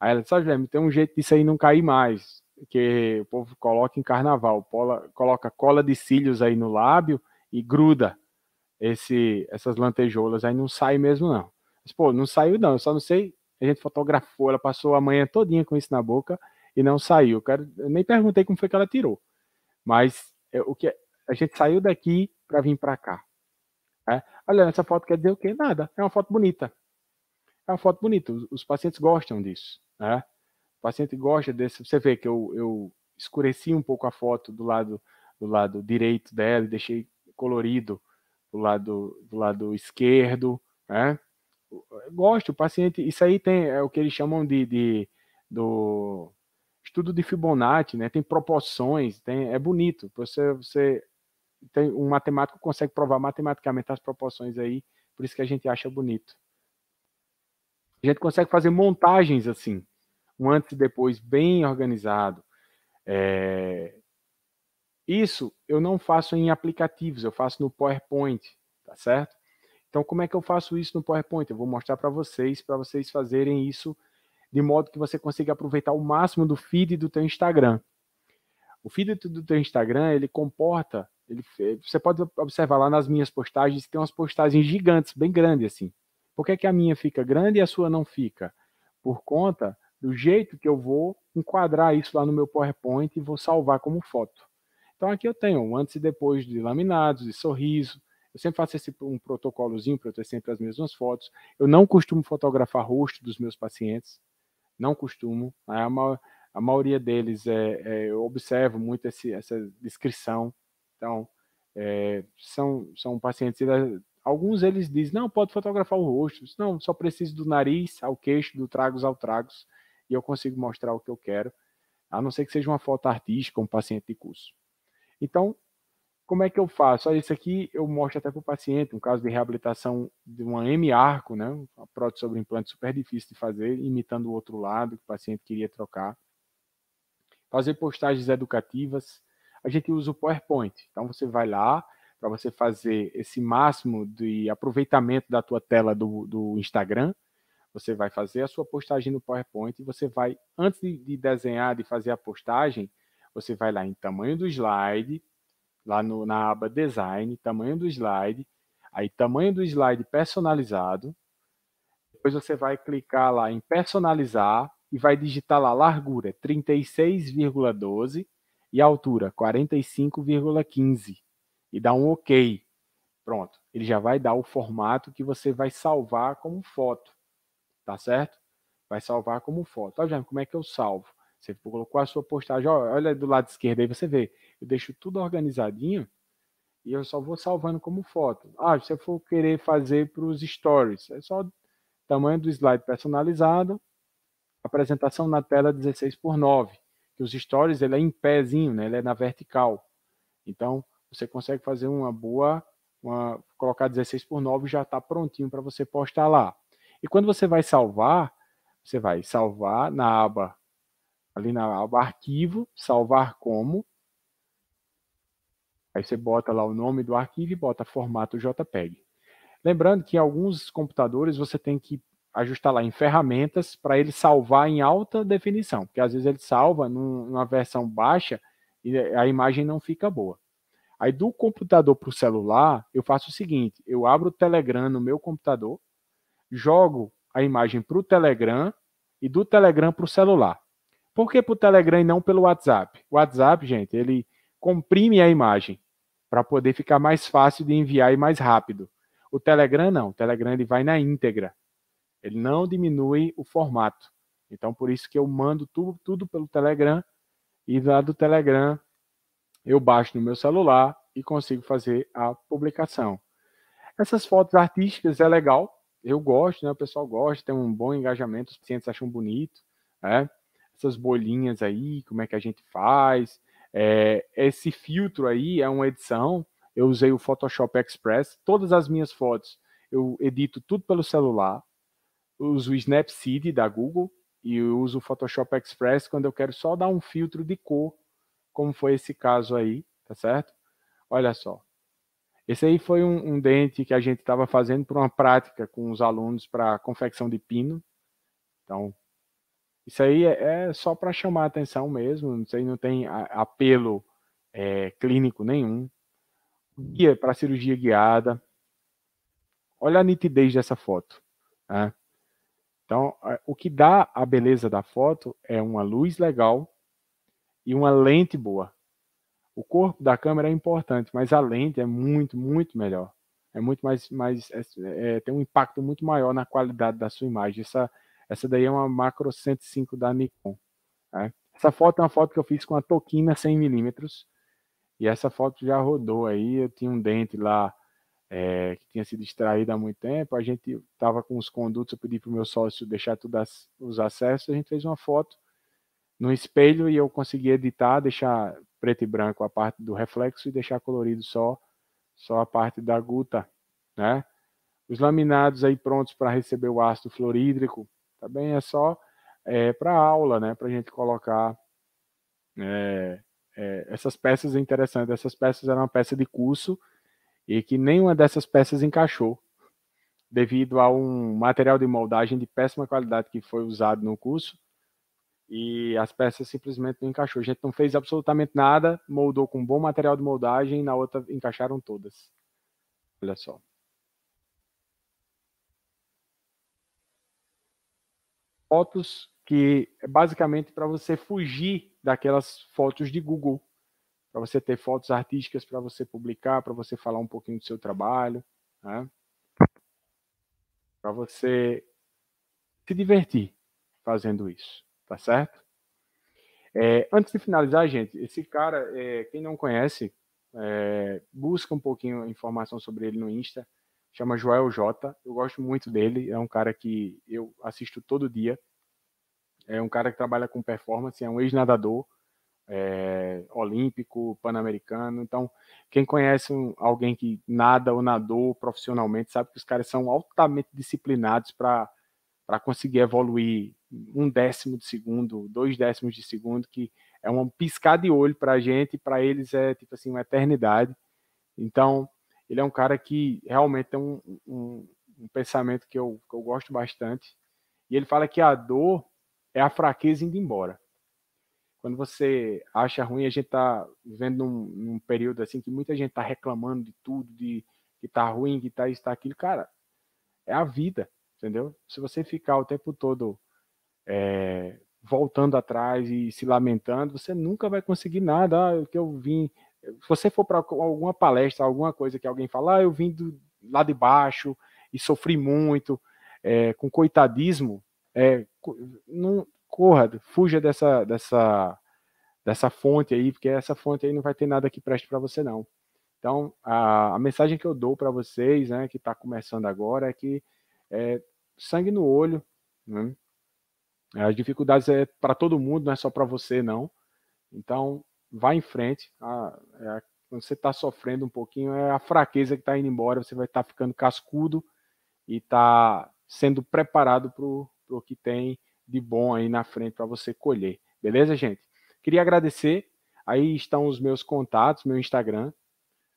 Aí ela disse, ah, tem um jeito disso aí não cair mais, que o povo coloca em carnaval, cola, coloca cola de cílios aí no lábio e gruda esse, essas lantejoulas aí não sai mesmo, não. Mas, pô, não saiu não, eu só não sei. A gente fotografou, ela passou a manhã todinha com isso na boca e não saiu. Eu, quero, eu nem perguntei como foi que ela tirou. Mas é, o que é, a gente saiu daqui para vir para cá. É? Olha, essa foto quer dizer o quê? Nada. É uma foto bonita. É uma foto bonita. Os, os pacientes gostam disso. Né? O paciente gosta desse. Você vê que eu, eu escureci um pouco a foto do lado do lado direito dela e deixei colorido do lado, do lado esquerdo, né? Eh, gosto, o paciente, isso aí tem é o que eles chamam de, de do estudo de Fibonacci, né? Tem proporções, tem, é bonito. Você, você tem um matemático consegue provar matematicamente as proporções aí, por isso que a gente acha bonito. A gente consegue fazer montagens assim, um antes e depois bem organizado. É, isso eu não faço em aplicativos, eu faço no PowerPoint, tá certo? Então, como é que eu faço isso no PowerPoint? Eu vou mostrar para vocês, para vocês fazerem isso de modo que você consiga aproveitar o máximo do feed do teu Instagram. O feed do teu Instagram, ele comporta, ele, você pode observar lá nas minhas postagens, tem umas postagens gigantes, bem grandes assim. Por que, que a minha fica grande e a sua não fica? Por conta do jeito que eu vou enquadrar isso lá no meu PowerPoint e vou salvar como foto. Então aqui eu tenho um antes e depois de laminados, de sorriso. Eu sempre faço esse, um protocolozinho para eu ter sempre as mesmas fotos. Eu não costumo fotografar rosto dos meus pacientes, não costumo. A, ma a maioria deles, é, é, eu observo muito esse, essa descrição. Então, é, são, são pacientes, é, alguns eles dizem, não, pode fotografar o rosto. não, só preciso do nariz ao queixo, do tragos ao tragos, e eu consigo mostrar o que eu quero, a não ser que seja uma foto artística, um paciente de curso. Então, como é que eu faço? Ah, isso aqui eu mostro até para o paciente, um caso de reabilitação de uma M-arco, né? Uma prótese sobre implante super difícil de fazer, imitando o outro lado que o paciente queria trocar. Fazer postagens educativas. A gente usa o PowerPoint. Então, você vai lá para você fazer esse máximo de aproveitamento da tua tela do, do Instagram, você vai fazer a sua postagem no PowerPoint e você vai, antes de, desenhar, de fazer a postagem, você vai lá em tamanho do slide, lá no, na aba design, tamanho do slide, aí tamanho do slide personalizado. Depois você vai clicar lá em personalizar e vai digitar lá largura 36,12 e altura 45,15 e dá um OK. Pronto, ele já vai dar o formato que você vai salvar como foto, tá certo? Vai salvar como foto. Tá Olha, ah, como é que eu salvo? Você colocou a sua postagem, olha do lado esquerdo aí, você vê. Eu deixo tudo organizadinho e eu só vou salvando como foto. Ah, se você for querer fazer para os stories, é só tamanho do slide personalizado, apresentação na tela 16 por 9, que os stories ele é em pezinho, né? ele é na vertical. Então, você consegue fazer uma boa, uma, colocar 16 por 9 já está prontinho para você postar lá. E quando você vai salvar, você vai salvar na aba ali na aba arquivo, salvar como. Aí você bota lá o nome do arquivo e bota formato JPEG. Lembrando que em alguns computadores você tem que ajustar lá em ferramentas para ele salvar em alta definição, porque às vezes ele salva numa versão baixa e a imagem não fica boa. Aí do computador para o celular, eu faço o seguinte: eu abro o Telegram no meu computador, jogo a imagem para o Telegram e do Telegram para o celular. Por que para o Telegram e não pelo WhatsApp? O WhatsApp, gente, ele comprime a imagem para poder ficar mais fácil de enviar e mais rápido. O Telegram não, o Telegram ele vai na íntegra. Ele não diminui o formato. Então, por isso que eu mando tudo, tudo pelo Telegram e lá do Telegram eu baixo no meu celular e consigo fazer a publicação. Essas fotos artísticas é legal, eu gosto, né? O pessoal gosta, tem um bom engajamento, os pacientes acham bonito, né? essas bolinhas aí, como é que a gente faz. É, esse filtro aí é uma edição. Eu usei o Photoshop Express. Todas as minhas fotos eu edito tudo pelo celular. uso o Snapseed da Google e eu uso o Photoshop Express quando eu quero só dar um filtro de cor, como foi esse caso aí, tá certo? Olha só. Esse aí foi um, um dente que a gente estava fazendo para uma prática com os alunos para confecção de pino. Então, isso aí é, é só para chamar atenção mesmo, isso aí não tem apelo é, clínico nenhum. Hum. Guia para cirurgia guiada. Olha a nitidez dessa foto. Né? Então, o que dá a beleza da foto é uma luz legal e uma lente boa. O corpo da câmera é importante, mas a lente é muito, muito melhor. É muito mais, mais é, é, tem um impacto muito maior na qualidade da sua imagem. Essa, essa daí é uma macro 105 da Nikon. Né? Essa foto é uma foto que eu fiz com a Tokina 100mm. E essa foto já rodou aí. Eu tinha um dente lá é, que tinha sido extraído há muito tempo. A gente estava com os condutos. Eu pedi para o meu sócio deixar todos os acessos. A gente fez uma foto no espelho e eu consegui editar, deixar preto e branco a parte do reflexo e deixar colorido só, só a parte da guta. Né? Os laminados aí prontos para receber o ácido fluorídrico tá bem? É só é, para aula, né? Para a gente colocar é, é, essas peças interessantes. Essas peças eram uma peça de curso e que nenhuma dessas peças encaixou devido a um material de moldagem de péssima qualidade que foi usado no curso e as peças simplesmente não encaixou. A gente não fez absolutamente nada, moldou com um bom material de moldagem e na outra encaixaram todas. Olha só. fotos que é basicamente para você fugir daquelas fotos de Google, para você ter fotos artísticas para você publicar, para você falar um pouquinho do seu trabalho, né? para você se divertir fazendo isso, tá certo? É, antes de finalizar, gente, esse cara, é, quem não conhece, é, busca um pouquinho informação sobre ele no Insta chama Joel J. Eu gosto muito dele, é um cara que eu assisto todo dia. É um cara que trabalha com performance, é um ex-nadador é, olímpico, pan-americano. Então, quem conhece alguém que nada ou nadou profissionalmente sabe que os caras são altamente disciplinados para conseguir evoluir um décimo de segundo, dois décimos de segundo, que é uma piscada de olho para a gente, para eles é tipo assim, uma eternidade. Então, ele é um cara que realmente tem um, um, um pensamento que eu, que eu gosto bastante. E ele fala que a dor é a fraqueza indo embora. Quando você acha ruim, a gente está vivendo num, num, período assim que muita gente está reclamando de tudo, de que tá ruim, que tá isso, tá aquilo. Cara, é a vida, entendeu? Se você ficar o tempo todo é, voltando atrás e se lamentando, você nunca vai conseguir nada. Ah, que eu vim, se você for para alguma palestra, alguma coisa que alguém falar, ah, eu vim do, lá de baixo e sofri muito, é, com coitadismo, é, não, corra, fuja dessa, dessa, dessa fonte aí, porque essa fonte aí não vai ter nada que preste para você, não. Então, a, a, mensagem que eu dou para vocês, né, que está começando agora, é que é, sangue no olho, né? As dificuldades é para todo mundo, não é só para você, não. Então, vá em frente. A, é a, quando você está sofrendo um pouquinho, é a fraqueza que está indo embora, você vai estar tá ficando cascudo e está sendo preparado para o que tem de bom aí na frente para você colher. Beleza, gente? Queria agradecer. Aí estão os meus contatos, meu Instagram,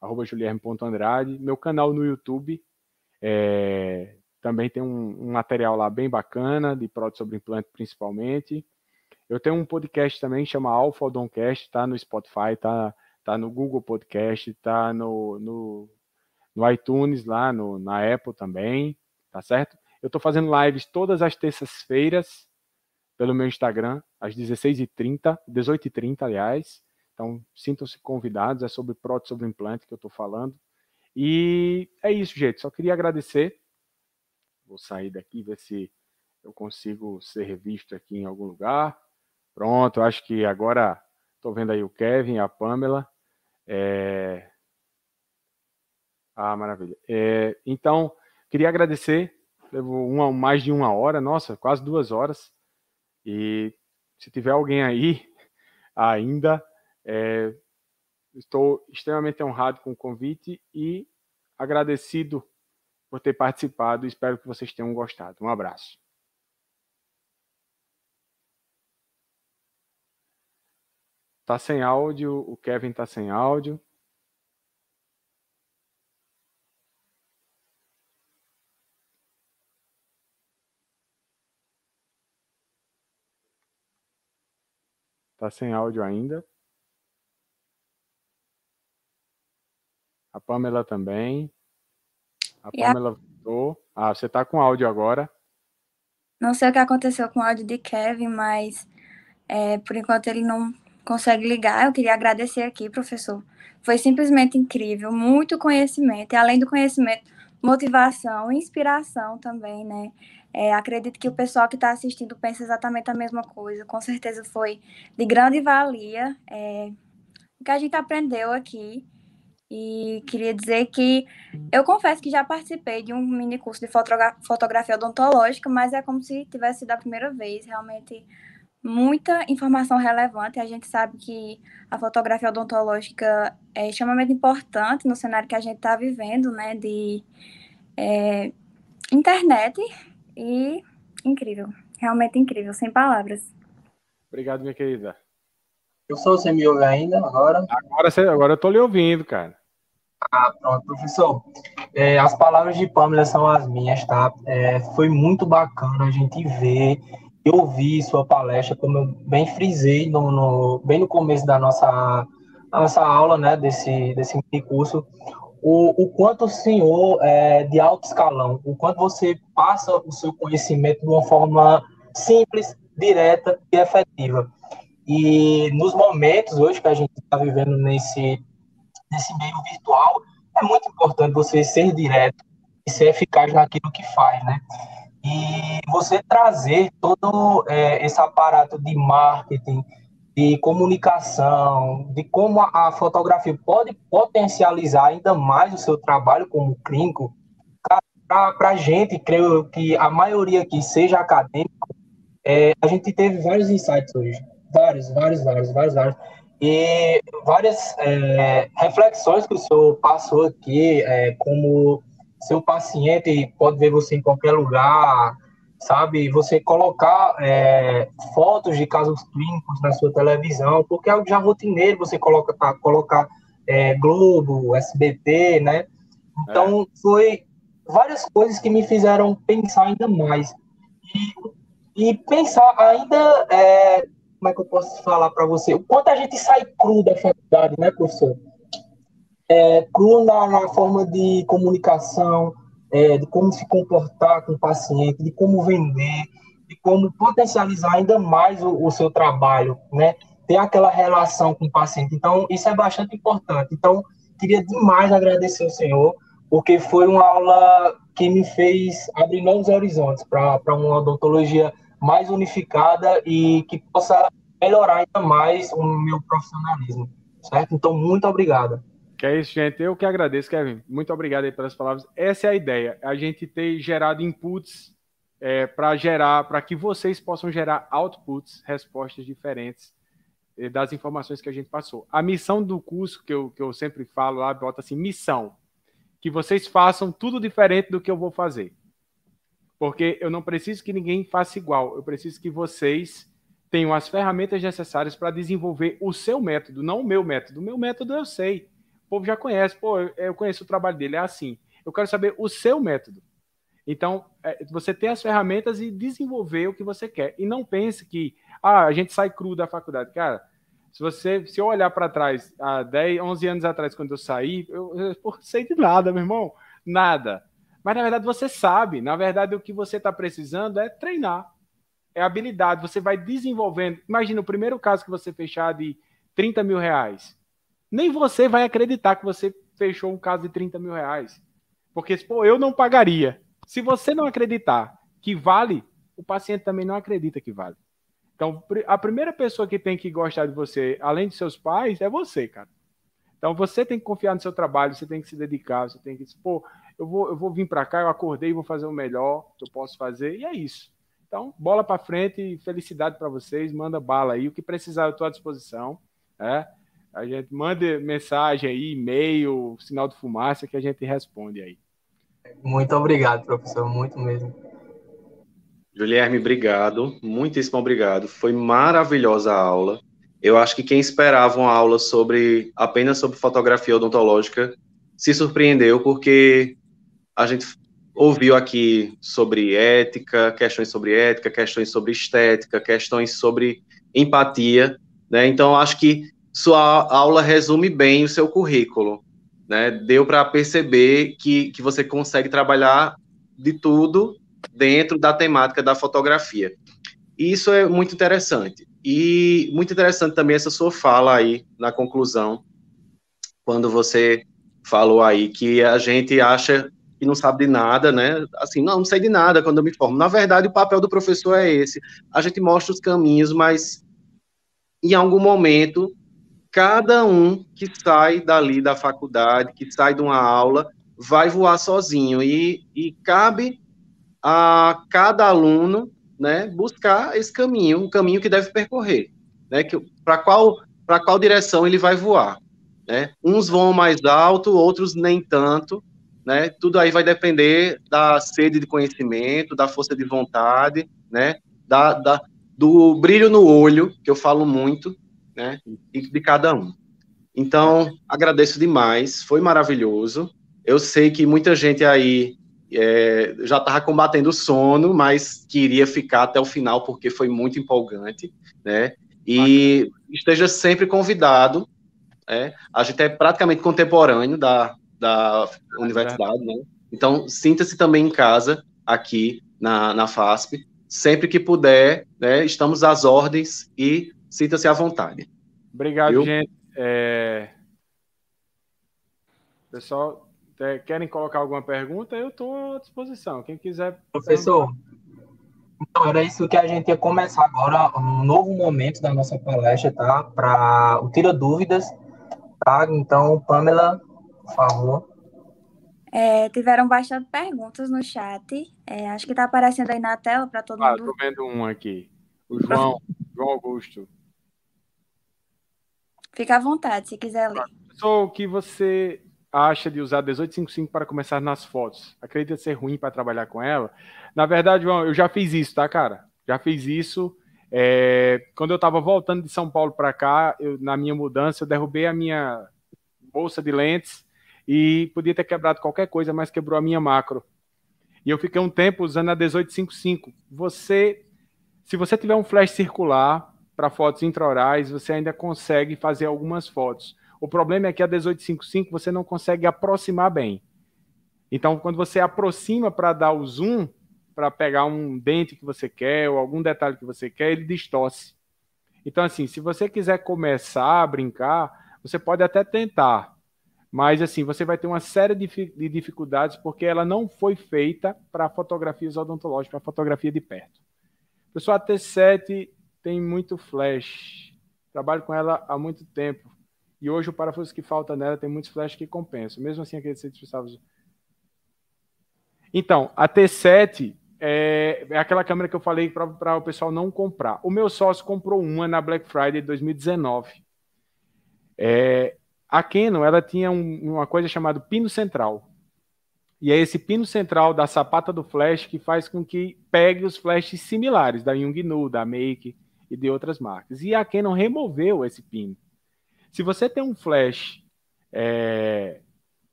arroba julierme.andrade, meu canal no YouTube. É, também tem um, um material lá bem bacana, de prótese sobre implante principalmente. Eu tenho um podcast também, chama Alpha Odoncast, tá no Spotify, tá, tá no Google Podcast, tá no, no, no iTunes, lá no, na Apple também, tá certo? Eu tô fazendo lives todas as terças-feiras pelo meu Instagram, às 16h30, 18h30, aliás. Então, sintam-se convidados, é sobre prótese, sobre implante que eu tô falando. E é isso, gente. Só queria agradecer. Vou sair daqui, ver se eu consigo ser visto aqui em algum lugar. Pronto, acho que agora estou vendo aí o Kevin, a Pamela. É... Ah, maravilha. É, então, queria agradecer. Levo uma, mais de uma hora, nossa, quase duas horas. E se tiver alguém aí ainda, é, estou extremamente honrado com o convite e agradecido por ter participado. Espero que vocês tenham gostado. Um abraço. Tá sem áudio, o Kevin tá sem áudio. Tá sem áudio ainda. A Pamela também. A Pamela voltou. Ah, você tá com áudio agora. Não sei o que aconteceu com o áudio de Kevin, mas é, por enquanto ele não consegue ligar. Eu queria agradecer aqui, professor. Foi simplesmente incrível, muito conhecimento, e além do conhecimento, motivação, inspiração também, né? É, acredito que o pessoal que está assistindo pensa exatamente a mesma coisa. Com certeza foi de grande valia é, o que a gente aprendeu aqui. E queria dizer que eu confesso que já participei de um mini curso de fotografia odontológica, mas é como se tivesse sido a primeira vez. Realmente muita informação relevante. A gente sabe que a fotografia odontológica é extremamente importante no cenário que a gente está vivendo, né? De é, internet e incrível, realmente incrível, sem palavras. Obrigado, minha querida. Eu sou, você me ouve ainda agora? Agora, agora eu tô lhe ouvindo, cara. Ah, pronto, professor. É, as palavras de Pamela são as minhas, tá? É, foi muito bacana a gente ver eu vi sua palestra, como eu bem frisei no, no bem no começo da nossa, nossa aula, né, desse, desse curso, o, o quanto o senhor é de alto escalão, o quanto você passa o seu conhecimento de uma forma simples, direta e efetiva. E nos momentos hoje que a gente está vivendo nesse, nesse meio virtual, é muito importante você ser direto e ser eficaz naquilo que faz, né? E você trazer todo é, esse aparato de marketing, de comunicação, de como a, a, fotografia pode potencializar ainda mais o seu trabalho como clínico, para a gente, creio que a maioria que seja acadêmico, é, a gente teve vários insights hoje. Vários, vários, vários, vários, vários. E várias é, reflexões que o senhor passou aqui, é, como seu paciente pode ver você em qualquer lugar, sabe? Você colocar é, fotos de casos clínicos na sua televisão, porque é algo já rotineiro, você coloca, tá, colocar é, Globo, SBT, né? Então, é. foi várias coisas que me fizeram pensar ainda mais. E, e pensar ainda, é, como é que eu posso falar para você? O quanto a gente sai cru da faculdade, né, professor? é, cru na, na, forma de comunicação, é, de como se comportar com o paciente, de como vender, de como potencializar ainda mais o, o seu trabalho, né? Ter aquela relação com o paciente. Então, isso é bastante importante. Então, queria demais agradecer ao senhor, porque foi uma aula que me fez abrir novos horizontes para uma odontologia mais unificada e que possa melhorar ainda mais o meu profissionalismo, certo? Então, muito obrigado. Que é isso, gente. Eu que agradeço, Kevin. Muito obrigado aí pelas palavras. Essa é a ideia. A gente ter gerado inputs é, para gerar, para que vocês possam gerar outputs, respostas diferentes eh, das informações que a gente passou. A missão do curso, que eu, que eu sempre falo lá, bota assim, missão. Que vocês façam tudo diferente do que eu vou fazer. Porque eu não preciso que ninguém faça igual. Eu preciso que vocês tenham as ferramentas necessárias para desenvolver o seu método, não o meu método. O meu método eu sei. O povo já conhece, pô, eu conheço o trabalho dele, é assim. Eu quero saber o seu método. Então, é, você tem as ferramentas e desenvolver o que você quer. E não pense que, ah, a gente sai cru da faculdade. Cara, se você se eu olhar para trás, há 10, 11 anos atrás, quando eu saí, eu, eu sei de nada, meu irmão. Nada. Mas, na verdade, você sabe. Na verdade, o que você está precisando é treinar. É habilidade. Você vai desenvolvendo. Imagina o primeiro caso que você fechar de 30 mil reais nem você vai acreditar que você fechou um caso de 30 mil reais. Porque, pô, eu não pagaria. Se você não acreditar que vale, o paciente também não acredita que vale. Então, a primeira pessoa que tem que gostar de você, além de seus pais, é você, cara. Então, você tem que confiar no seu trabalho, você tem que se dedicar, você tem que dizer, pô, eu vou, eu vou vir para cá, eu acordei, vou fazer o melhor que eu posso fazer, e é isso. Então, bola para frente, felicidade para vocês, manda bala aí, o que precisar eu estou à disposição. Né? A gente manda mensagem aí, e-mail, sinal de fumaça que a gente responde aí. Muito obrigado, professor, muito mesmo. Guilherme, obrigado, muitíssimo obrigado. Foi maravilhosa a aula. Eu acho que quem esperava uma aula sobre apenas sobre fotografia odontológica se surpreendeu porque a gente ouviu aqui sobre ética, questões sobre ética, questões sobre estética, questões sobre empatia, né? Então acho que sua aula resume bem o seu currículo. Né? Deu para perceber que, que você consegue trabalhar de tudo dentro da temática da fotografia. E isso é muito interessante. E muito interessante também essa sua fala aí na conclusão, quando você falou aí que a gente acha que não sabe de nada, né? Assim, não, não sei de nada quando eu me formo. Na verdade, o papel do professor é esse. A gente mostra os caminhos, mas em algum momento cada um que sai dali da faculdade, que sai de uma aula, vai voar sozinho. E, e cabe a cada aluno né, buscar esse caminho, um caminho que deve percorrer, né, para qual, qual direção ele vai voar. Né? Uns vão mais alto, outros nem tanto. Né? Tudo aí vai depender da sede de conhecimento, da força de vontade, né? da, da, do brilho no olho, que eu falo muito, né, de, de cada um. Então, agradeço demais, foi maravilhoso. Eu sei que muita gente aí é, já estava combatendo o sono, mas queria ficar até o final porque foi muito empolgante, né? E Bacana. esteja sempre convidado. É, a gente é praticamente contemporâneo da, da universidade, né? Então, sinta-se também em casa aqui na, na FASP. Sempre que puder, né, estamos às ordens e Sinta-se à vontade. Obrigado, Viu? gente. É... Pessoal, é, querem colocar alguma pergunta? Eu estou à disposição. Quem quiser. Professor, então, era isso que a gente ia começar agora, um novo momento da nossa palestra, tá? Para o Tira Dúvidas, tá? Então, Pamela, por favor. É, tiveram bastante perguntas no chat. É, acho que está aparecendo aí na tela para todo ah, mundo. Ah, estou vendo um aqui. O João, João Augusto. Fica à vontade, se quiser ler. Sou o que você acha de usar 1855 para começar nas fotos? Acredita ser ruim para trabalhar com ela? Na verdade, eu já fiz isso, tá, cara? Já fiz isso. É... quando eu estava voltando de São Paulo para cá, eu, na minha mudança, eu derrubei a minha bolsa de lentes e podia ter quebrado qualquer coisa, mas quebrou a minha macro. E eu fiquei um tempo usando a 1855. Você, se você tiver um flash circular, para fotos intraorais, você ainda consegue fazer algumas fotos. O problema é que a 1855 você não consegue aproximar bem. Então, quando você aproxima para dar o zoom, para pegar um dente que você quer ou algum detalhe que você quer, ele distorce. Então, assim, se você quiser começar a brincar, você pode até tentar, mas assim, você vai ter uma série de dificuldades porque ela não foi feita para fotografias odontológicas, para fotografia de perto. Pessoal, a T7 tem muito flash. Trabalho com ela há muito tempo. E hoje o parafuso que falta nela tem muitos flash que compensa. Mesmo assim, aqueles 100 centavos. Então, a T7 é, é aquela câmera que eu falei para o pessoal não comprar. O meu sócio comprou uma na Black Friday de 2019. É, a Canon ela tinha um, uma coisa chamada pino central. E é esse pino central da sapata do flash que faz com que pegue os flashes similares, da Nu, da Make e de outras marcas. E a Canon removeu esse pin. Se você tem um flash é,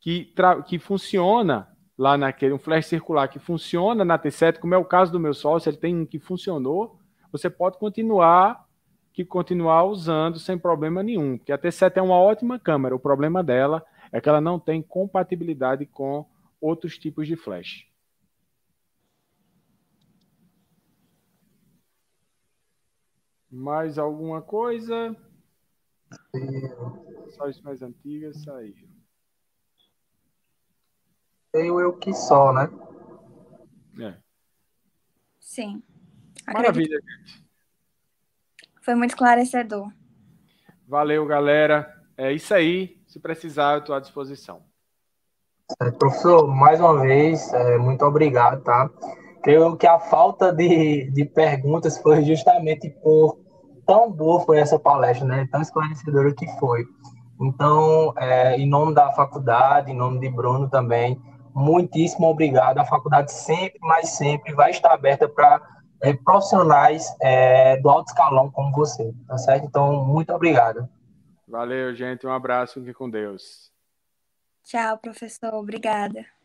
que, que funciona lá naquele, um flash circular que funciona na T7, como é o caso do meu sócio, ele tem um que funcionou, você pode continuar que continuar usando sem problema nenhum, porque a T7 é uma ótima câmera, o problema dela é que ela não tem compatibilidade com outros tipos de flash. Mais alguma coisa? Só isso mais antigas saíram. Tem o Eu Que Só, né? É. Sim. Maravilha, gente. Foi muito esclarecedor. Valeu, galera. É isso aí. Se precisar, eu estou à disposição. É, professor, mais uma vez, é, muito obrigado, tá? Creio que a falta de, de perguntas foi justamente por tão boa foi essa palestra, né? Tão esclarecedora que foi. Então, é, em nome da faculdade, em nome de Bruno também, muitíssimo obrigado. A faculdade sempre, mas sempre vai estar aberta para é, profissionais é, do alto escalão como você, tá certo? Então, muito obrigado. Valeu, gente. Um abraço. Fique com Deus. Tchau, professor. Obrigada.